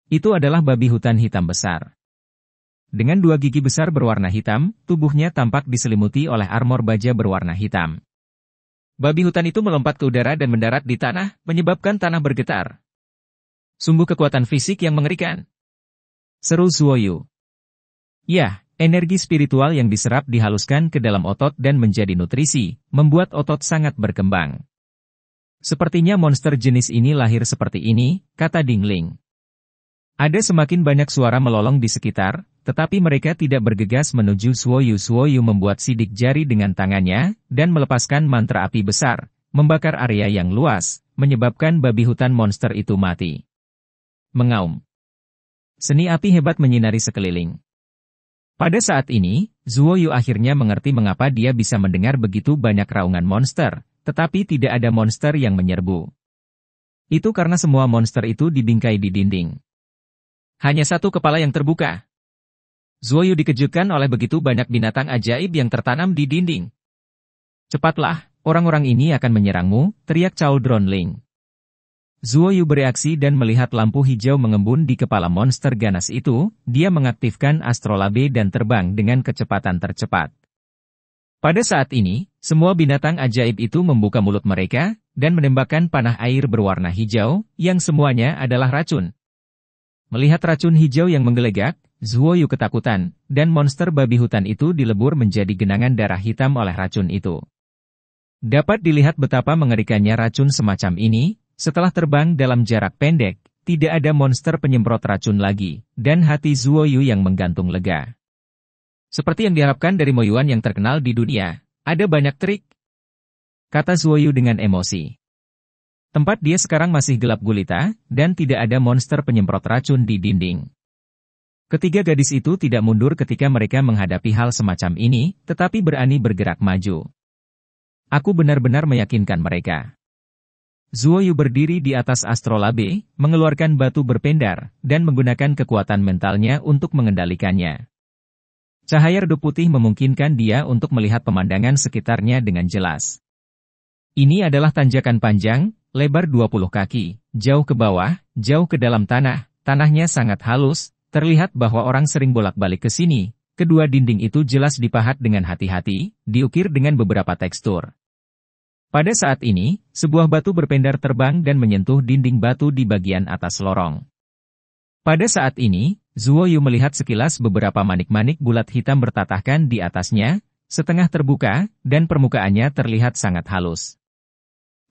Itu adalah babi hutan hitam besar. Dengan dua gigi besar berwarna hitam, tubuhnya tampak diselimuti oleh armor baja berwarna hitam. Babi hutan itu melompat ke udara dan mendarat di tanah, menyebabkan tanah bergetar. Sungguh kekuatan fisik yang mengerikan. Seru Zuoyu. Ya, energi spiritual yang diserap dihaluskan ke dalam otot dan menjadi nutrisi, membuat otot sangat berkembang. Sepertinya monster jenis ini lahir seperti ini, kata Dingling. Ada semakin banyak suara melolong di sekitar, tetapi mereka tidak bergegas menuju Suoyu. Suoyu membuat sidik jari dengan tangannya, dan melepaskan mantra api besar, membakar area yang luas, menyebabkan babi hutan monster itu mati. Mengaum. Seni api hebat menyinari sekeliling. Pada saat ini, Zuo Yu akhirnya mengerti mengapa dia bisa mendengar begitu banyak raungan monster, tetapi tidak ada monster yang menyerbu. Itu karena semua monster itu dibingkai di dinding. Hanya satu kepala yang terbuka. Zuo Yu dikejutkan oleh begitu banyak binatang ajaib yang tertanam di dinding. Cepatlah, orang-orang ini akan menyerangmu, teriak Cao Dronling. Zuo Yu bereaksi dan melihat lampu hijau mengembun di kepala monster ganas itu, dia mengaktifkan astrolabe dan terbang dengan kecepatan tercepat. Pada saat ini, semua binatang ajaib itu membuka mulut mereka, dan menembakkan panah air berwarna hijau, yang semuanya adalah racun. Melihat racun hijau yang menggelegak, Zuo Yu ketakutan, dan monster babi hutan itu dilebur menjadi genangan darah hitam oleh racun itu. Dapat dilihat betapa mengerikannya racun semacam ini, setelah terbang dalam jarak pendek, tidak ada monster penyemprot racun lagi, dan hati Zuo Yu yang menggantung lega. Seperti yang diharapkan dari Moyuan yang terkenal di dunia, ada banyak trik, kata Zuo Yu dengan emosi. Tempat dia sekarang masih gelap gulita, dan tidak ada monster penyemprot racun di dinding. Ketiga gadis itu tidak mundur ketika mereka menghadapi hal semacam ini, tetapi berani bergerak maju. Aku benar-benar meyakinkan mereka. Zuoyu berdiri di atas astrolabe, mengeluarkan batu berpendar, dan menggunakan kekuatan mentalnya untuk mengendalikannya. Cahaya redup putih memungkinkan dia untuk melihat pemandangan sekitarnya dengan jelas. Ini adalah tanjakan panjang, lebar 20 kaki, jauh ke bawah, jauh ke dalam tanah, tanahnya sangat halus, terlihat bahwa orang sering bolak-balik ke sini. Kedua dinding itu jelas dipahat dengan hati-hati, diukir dengan beberapa tekstur. Pada saat ini, sebuah batu berpendar terbang dan menyentuh dinding batu di bagian atas lorong. Pada saat ini, Zuo Yu melihat sekilas beberapa manik-manik bulat hitam bertatahkan di atasnya, setengah terbuka, dan permukaannya terlihat sangat halus.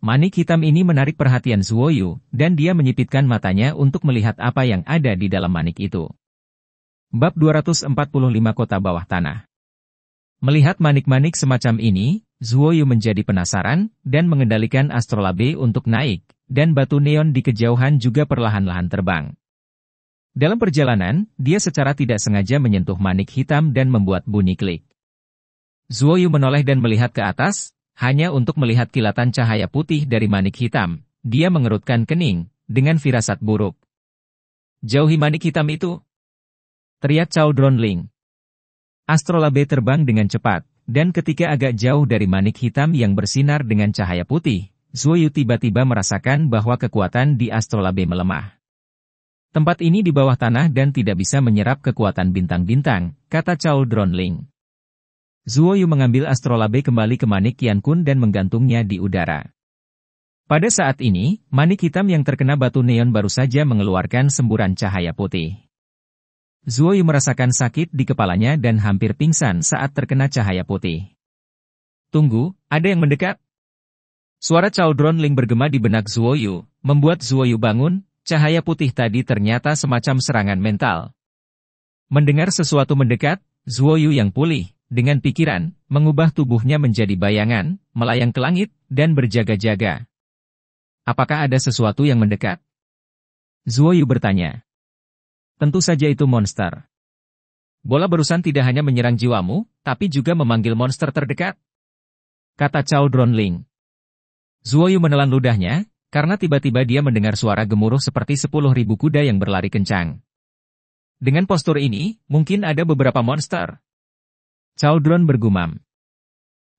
Manik hitam ini menarik perhatian Zuo Yu, dan dia menyipitkan matanya untuk melihat apa yang ada di dalam manik itu. Bab 245 Kota Bawah Tanah Melihat manik-manik semacam ini, Zuoyu menjadi penasaran dan mengendalikan astrolabe untuk naik, dan batu neon di kejauhan juga perlahan-lahan terbang. Dalam perjalanan, dia secara tidak sengaja menyentuh manik hitam dan membuat bunyi klik. Zuoyu menoleh dan melihat ke atas, hanya untuk melihat kilatan cahaya putih dari manik hitam. Dia mengerutkan kening, dengan firasat buruk. Jauhi manik hitam itu! Teriak Cao Dronling. Astrolabe terbang dengan cepat, dan ketika agak jauh dari manik hitam yang bersinar dengan cahaya putih, Zuoyu tiba-tiba merasakan bahwa kekuatan di astrolabe melemah. Tempat ini di bawah tanah dan tidak bisa menyerap kekuatan bintang-bintang, kata Chao Dronling. Zuoyu mengambil astrolabe kembali ke manik Kun dan menggantungnya di udara. Pada saat ini, manik hitam yang terkena batu neon baru saja mengeluarkan semburan cahaya putih. Yu merasakan sakit di kepalanya dan hampir pingsan saat terkena cahaya putih. Tunggu, ada yang mendekat? Suara cauldron Ling bergema di benak Zuoyu, membuat Zuoyu bangun, cahaya putih tadi ternyata semacam serangan mental. Mendengar sesuatu mendekat, Zuoyu yang pulih, dengan pikiran, mengubah tubuhnya menjadi bayangan, melayang ke langit, dan berjaga-jaga. Apakah ada sesuatu yang mendekat? Zuoyu bertanya. Tentu saja itu monster. Bola berusan tidak hanya menyerang jiwamu, tapi juga memanggil monster terdekat. Kata Chao Dronling. Zuoyu menelan ludahnya, karena tiba-tiba dia mendengar suara gemuruh seperti 10.000 kuda yang berlari kencang. Dengan postur ini, mungkin ada beberapa monster. Chao Dron bergumam.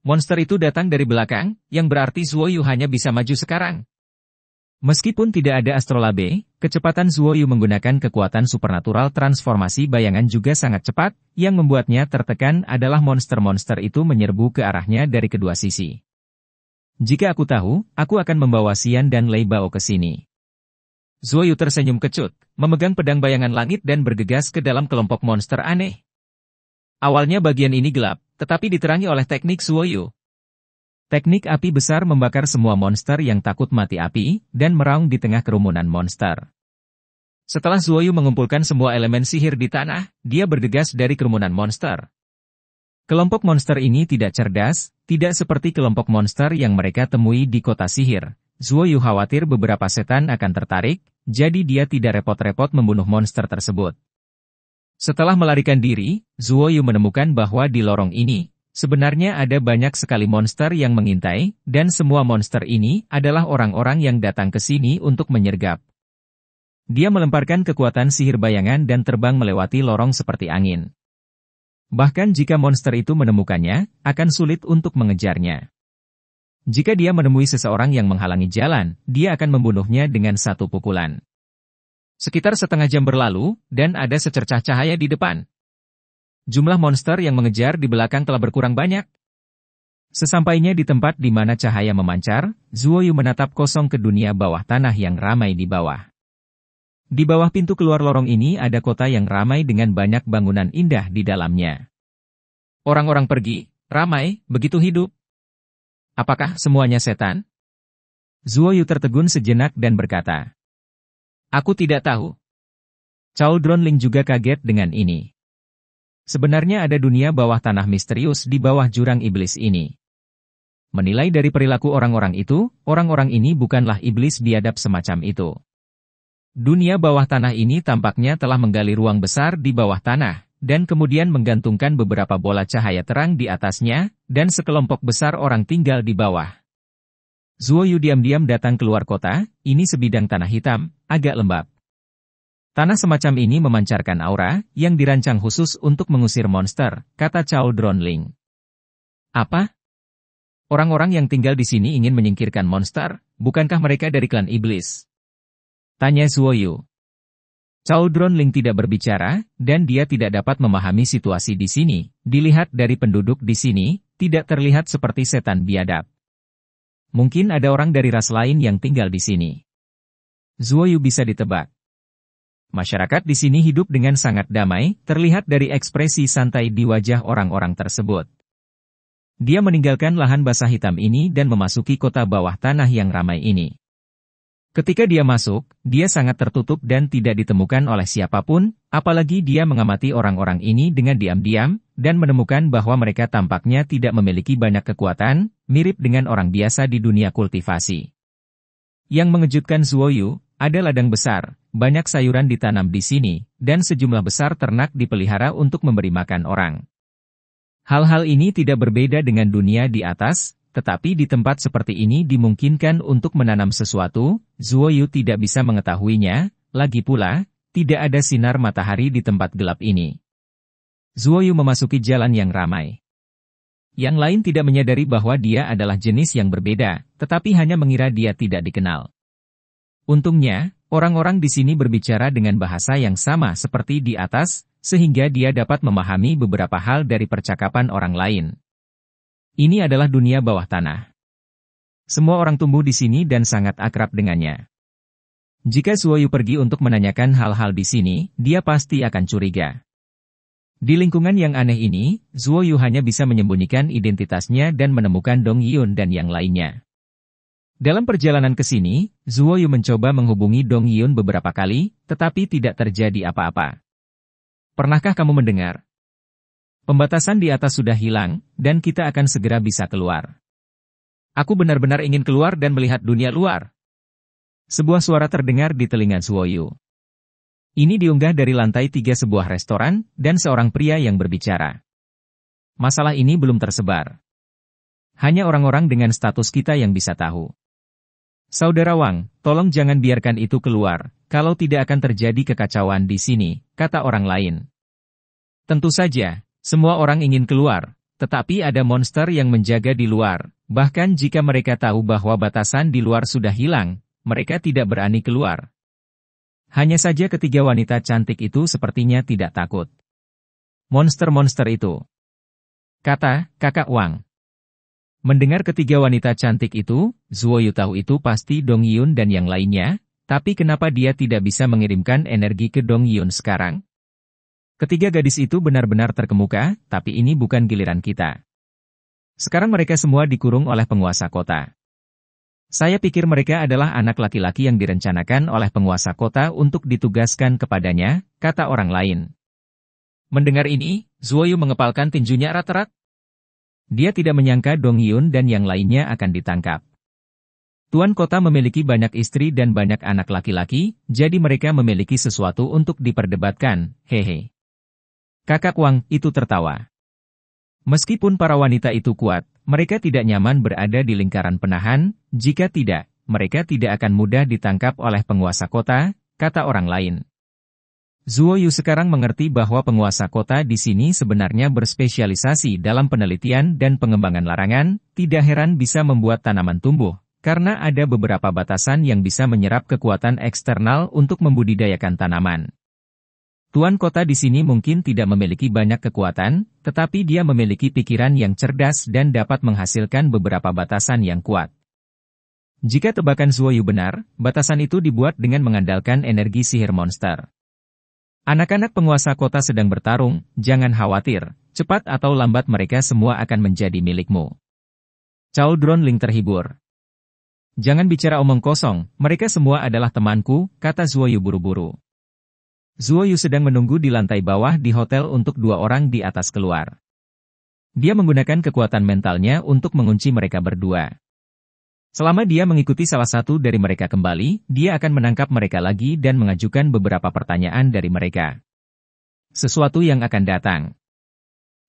Monster itu datang dari belakang, yang berarti Zuoyu hanya bisa maju sekarang. Meskipun tidak ada astrolabe, kecepatan Zuoyu menggunakan kekuatan supernatural transformasi bayangan juga sangat cepat, yang membuatnya tertekan adalah monster-monster itu menyerbu ke arahnya dari kedua sisi. Jika aku tahu, aku akan membawa Sian dan Lei Bao ke sini. Zuoyu tersenyum kecut, memegang pedang bayangan langit dan bergegas ke dalam kelompok monster aneh. Awalnya bagian ini gelap, tetapi diterangi oleh teknik Zuoyu, Teknik api besar membakar semua monster yang takut mati api, dan meraung di tengah kerumunan monster. Setelah Zuoyu mengumpulkan semua elemen sihir di tanah, dia bergegas dari kerumunan monster. Kelompok monster ini tidak cerdas, tidak seperti kelompok monster yang mereka temui di kota sihir. Zuoyu khawatir beberapa setan akan tertarik, jadi dia tidak repot-repot membunuh monster tersebut. Setelah melarikan diri, Zuoyu menemukan bahwa di lorong ini, Sebenarnya ada banyak sekali monster yang mengintai, dan semua monster ini adalah orang-orang yang datang ke sini untuk menyergap. Dia melemparkan kekuatan sihir bayangan dan terbang melewati lorong seperti angin. Bahkan jika monster itu menemukannya, akan sulit untuk mengejarnya. Jika dia menemui seseorang yang menghalangi jalan, dia akan membunuhnya dengan satu pukulan. Sekitar setengah jam berlalu, dan ada secercah cahaya di depan jumlah monster yang mengejar di belakang telah berkurang banyak. Sesampainya di tempat di mana cahaya memancar, Zuoyu menatap kosong ke dunia bawah tanah yang ramai di bawah. Di bawah pintu keluar lorong ini ada kota yang ramai dengan banyak bangunan indah di dalamnya. Orang-orang pergi, ramai, begitu hidup. Apakah semuanya setan? Zuoyu tertegun sejenak dan berkata, Aku tidak tahu. Cao Ling juga kaget dengan ini. Sebenarnya ada dunia bawah tanah misterius di bawah jurang iblis ini. Menilai dari perilaku orang-orang itu, orang-orang ini bukanlah iblis biadab semacam itu. Dunia bawah tanah ini tampaknya telah menggali ruang besar di bawah tanah, dan kemudian menggantungkan beberapa bola cahaya terang di atasnya, dan sekelompok besar orang tinggal di bawah. Zuoyu diam-diam datang keluar kota, ini sebidang tanah hitam, agak lembab. Tanah semacam ini memancarkan aura yang dirancang khusus untuk mengusir monster, kata Chao Dronling. Apa? Orang-orang yang tinggal di sini ingin menyingkirkan monster, bukankah mereka dari klan iblis? Tanya Yu. Chao Dronling tidak berbicara, dan dia tidak dapat memahami situasi di sini. Dilihat dari penduduk di sini, tidak terlihat seperti setan biadab. Mungkin ada orang dari ras lain yang tinggal di sini. Zuo Yu bisa ditebak. Masyarakat di sini hidup dengan sangat damai, terlihat dari ekspresi santai di wajah orang-orang tersebut. Dia meninggalkan lahan basah hitam ini dan memasuki kota bawah tanah yang ramai ini. Ketika dia masuk, dia sangat tertutup dan tidak ditemukan oleh siapapun, apalagi dia mengamati orang-orang ini dengan diam-diam, dan menemukan bahwa mereka tampaknya tidak memiliki banyak kekuatan, mirip dengan orang biasa di dunia kultivasi. Yang mengejutkan Zuoyu, ada ladang besar, banyak sayuran ditanam di sini, dan sejumlah besar ternak dipelihara untuk memberi makan orang. Hal-hal ini tidak berbeda dengan dunia di atas, tetapi di tempat seperti ini dimungkinkan untuk menanam sesuatu, Zuo Yu tidak bisa mengetahuinya, lagi pula, tidak ada sinar matahari di tempat gelap ini. Zuo Yu memasuki jalan yang ramai. Yang lain tidak menyadari bahwa dia adalah jenis yang berbeda, tetapi hanya mengira dia tidak dikenal. Untungnya, orang-orang di sini berbicara dengan bahasa yang sama seperti di atas, sehingga dia dapat memahami beberapa hal dari percakapan orang lain. Ini adalah dunia bawah tanah. Semua orang tumbuh di sini dan sangat akrab dengannya. Jika Suoyu pergi untuk menanyakan hal-hal di sini, dia pasti akan curiga. Di lingkungan yang aneh ini, Zuoyu hanya bisa menyembunyikan identitasnya dan menemukan Dong Yun dan yang lainnya. Dalam perjalanan ke sini, Zuo Yu mencoba menghubungi Dong Yun beberapa kali, tetapi tidak terjadi apa-apa. Pernahkah kamu mendengar? Pembatasan di atas sudah hilang, dan kita akan segera bisa keluar. Aku benar-benar ingin keluar dan melihat dunia luar. Sebuah suara terdengar di telinga Zuo Yu. Ini diunggah dari lantai tiga sebuah restoran, dan seorang pria yang berbicara. Masalah ini belum tersebar. Hanya orang-orang dengan status kita yang bisa tahu. Saudara Wang, tolong jangan biarkan itu keluar, kalau tidak akan terjadi kekacauan di sini, kata orang lain. Tentu saja, semua orang ingin keluar, tetapi ada monster yang menjaga di luar, bahkan jika mereka tahu bahwa batasan di luar sudah hilang, mereka tidak berani keluar. Hanya saja ketiga wanita cantik itu sepertinya tidak takut. Monster-monster itu. Kata, kakak Wang. Mendengar ketiga wanita cantik itu, Zuo Yu tahu itu pasti Dong Yun dan yang lainnya, tapi kenapa dia tidak bisa mengirimkan energi ke Dong Yun sekarang? Ketiga gadis itu benar-benar terkemuka, tapi ini bukan giliran kita. Sekarang mereka semua dikurung oleh penguasa kota. Saya pikir mereka adalah anak laki-laki yang direncanakan oleh penguasa kota untuk ditugaskan kepadanya, kata orang lain. Mendengar ini, Zuoyu mengepalkan tinjunya erat-erat, dia tidak menyangka Dong Hyun dan yang lainnya akan ditangkap. Tuan kota memiliki banyak istri dan banyak anak laki-laki, jadi mereka memiliki sesuatu untuk diperdebatkan, hehe. Kakak Wang itu tertawa. Meskipun para wanita itu kuat, mereka tidak nyaman berada di lingkaran penahan, jika tidak, mereka tidak akan mudah ditangkap oleh penguasa kota, kata orang lain. Zuo Yu sekarang mengerti bahwa penguasa kota di sini sebenarnya berspesialisasi dalam penelitian dan pengembangan larangan, tidak heran bisa membuat tanaman tumbuh, karena ada beberapa batasan yang bisa menyerap kekuatan eksternal untuk membudidayakan tanaman. Tuan kota di sini mungkin tidak memiliki banyak kekuatan, tetapi dia memiliki pikiran yang cerdas dan dapat menghasilkan beberapa batasan yang kuat. Jika tebakan Zuo Yu benar, batasan itu dibuat dengan mengandalkan energi sihir monster. Anak-anak penguasa kota sedang bertarung, jangan khawatir, cepat atau lambat mereka semua akan menjadi milikmu. Cao Ling terhibur. Jangan bicara omong kosong, mereka semua adalah temanku, kata Zuoyu buru-buru. Zuoyu sedang menunggu di lantai bawah di hotel untuk dua orang di atas keluar. Dia menggunakan kekuatan mentalnya untuk mengunci mereka berdua. Selama dia mengikuti salah satu dari mereka kembali, dia akan menangkap mereka lagi dan mengajukan beberapa pertanyaan dari mereka. Sesuatu yang akan datang.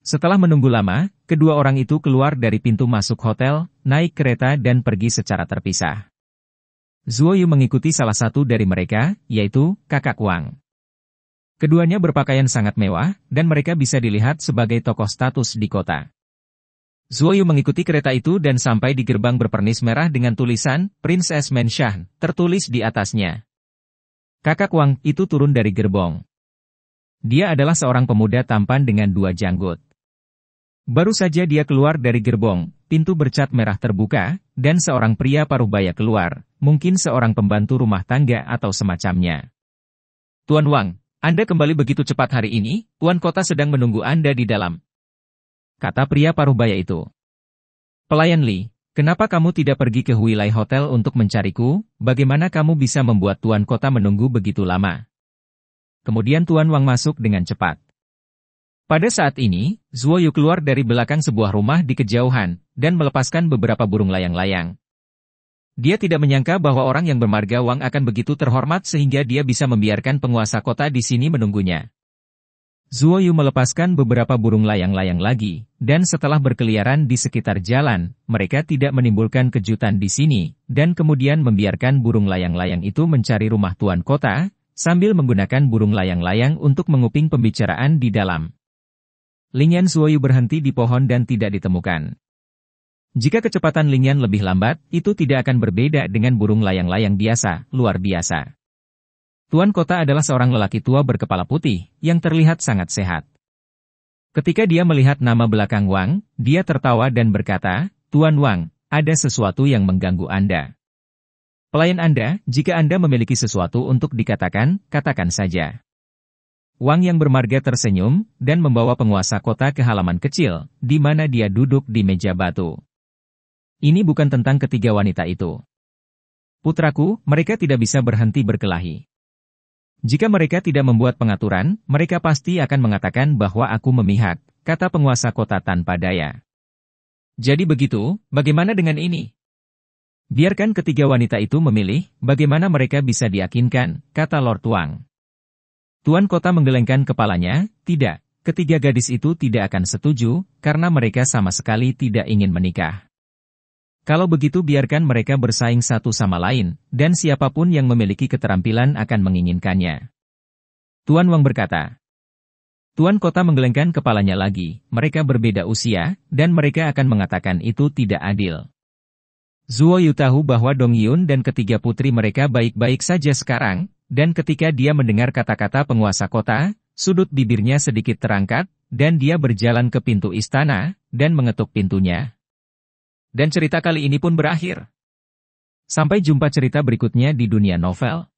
Setelah menunggu lama, kedua orang itu keluar dari pintu masuk hotel, naik kereta dan pergi secara terpisah. Zuo Yu mengikuti salah satu dari mereka, yaitu kakak Wang. Keduanya berpakaian sangat mewah, dan mereka bisa dilihat sebagai tokoh status di kota. Zuoyu mengikuti kereta itu dan sampai di gerbang berpernis merah dengan tulisan Princess Menshan tertulis di atasnya. Kakak Wang itu turun dari gerbong. Dia adalah seorang pemuda tampan dengan dua janggut. Baru saja dia keluar dari gerbong, pintu bercat merah terbuka, dan seorang pria paruh baya keluar, mungkin seorang pembantu rumah tangga atau semacamnya. Tuan Wang, Anda kembali begitu cepat hari ini, Tuan Kota sedang menunggu Anda di dalam kata pria parubaya itu. Pelayan Li, kenapa kamu tidak pergi ke Huilai Hotel untuk mencariku? Bagaimana kamu bisa membuat Tuan Kota menunggu begitu lama? Kemudian Tuan Wang masuk dengan cepat. Pada saat ini, Zuo Yu keluar dari belakang sebuah rumah di kejauhan dan melepaskan beberapa burung layang-layang. Dia tidak menyangka bahwa orang yang bermarga Wang akan begitu terhormat sehingga dia bisa membiarkan penguasa kota di sini menunggunya. Zuo Yu melepaskan beberapa burung layang-layang lagi, dan setelah berkeliaran di sekitar jalan, mereka tidak menimbulkan kejutan di sini, dan kemudian membiarkan burung layang-layang itu mencari rumah tuan kota, sambil menggunakan burung layang-layang untuk menguping pembicaraan di dalam. Lingyan Zuo Yu berhenti di pohon dan tidak ditemukan. Jika kecepatan Lingyan lebih lambat, itu tidak akan berbeda dengan burung layang-layang biasa, luar biasa. Tuan Kota adalah seorang lelaki tua berkepala putih, yang terlihat sangat sehat. Ketika dia melihat nama belakang Wang, dia tertawa dan berkata, Tuan Wang, ada sesuatu yang mengganggu Anda. Pelayan Anda, jika Anda memiliki sesuatu untuk dikatakan, katakan saja. Wang yang bermarga tersenyum, dan membawa penguasa kota ke halaman kecil, di mana dia duduk di meja batu. Ini bukan tentang ketiga wanita itu. Putraku, mereka tidak bisa berhenti berkelahi. Jika mereka tidak membuat pengaturan, mereka pasti akan mengatakan bahwa aku memihak, kata penguasa kota tanpa daya. Jadi begitu, bagaimana dengan ini? Biarkan ketiga wanita itu memilih bagaimana mereka bisa diyakinkan, kata Lord Tuang. Tuan kota menggelengkan kepalanya, tidak, ketiga gadis itu tidak akan setuju, karena mereka sama sekali tidak ingin menikah. Kalau begitu biarkan mereka bersaing satu sama lain, dan siapapun yang memiliki keterampilan akan menginginkannya. Tuan Wang berkata. Tuan Kota menggelengkan kepalanya lagi, mereka berbeda usia, dan mereka akan mengatakan itu tidak adil. Zuo Yu tahu bahwa Dong Yun dan ketiga putri mereka baik-baik saja sekarang, dan ketika dia mendengar kata-kata penguasa kota, sudut bibirnya sedikit terangkat, dan dia berjalan ke pintu istana, dan mengetuk pintunya. Dan cerita kali ini pun berakhir. Sampai jumpa cerita berikutnya di dunia novel.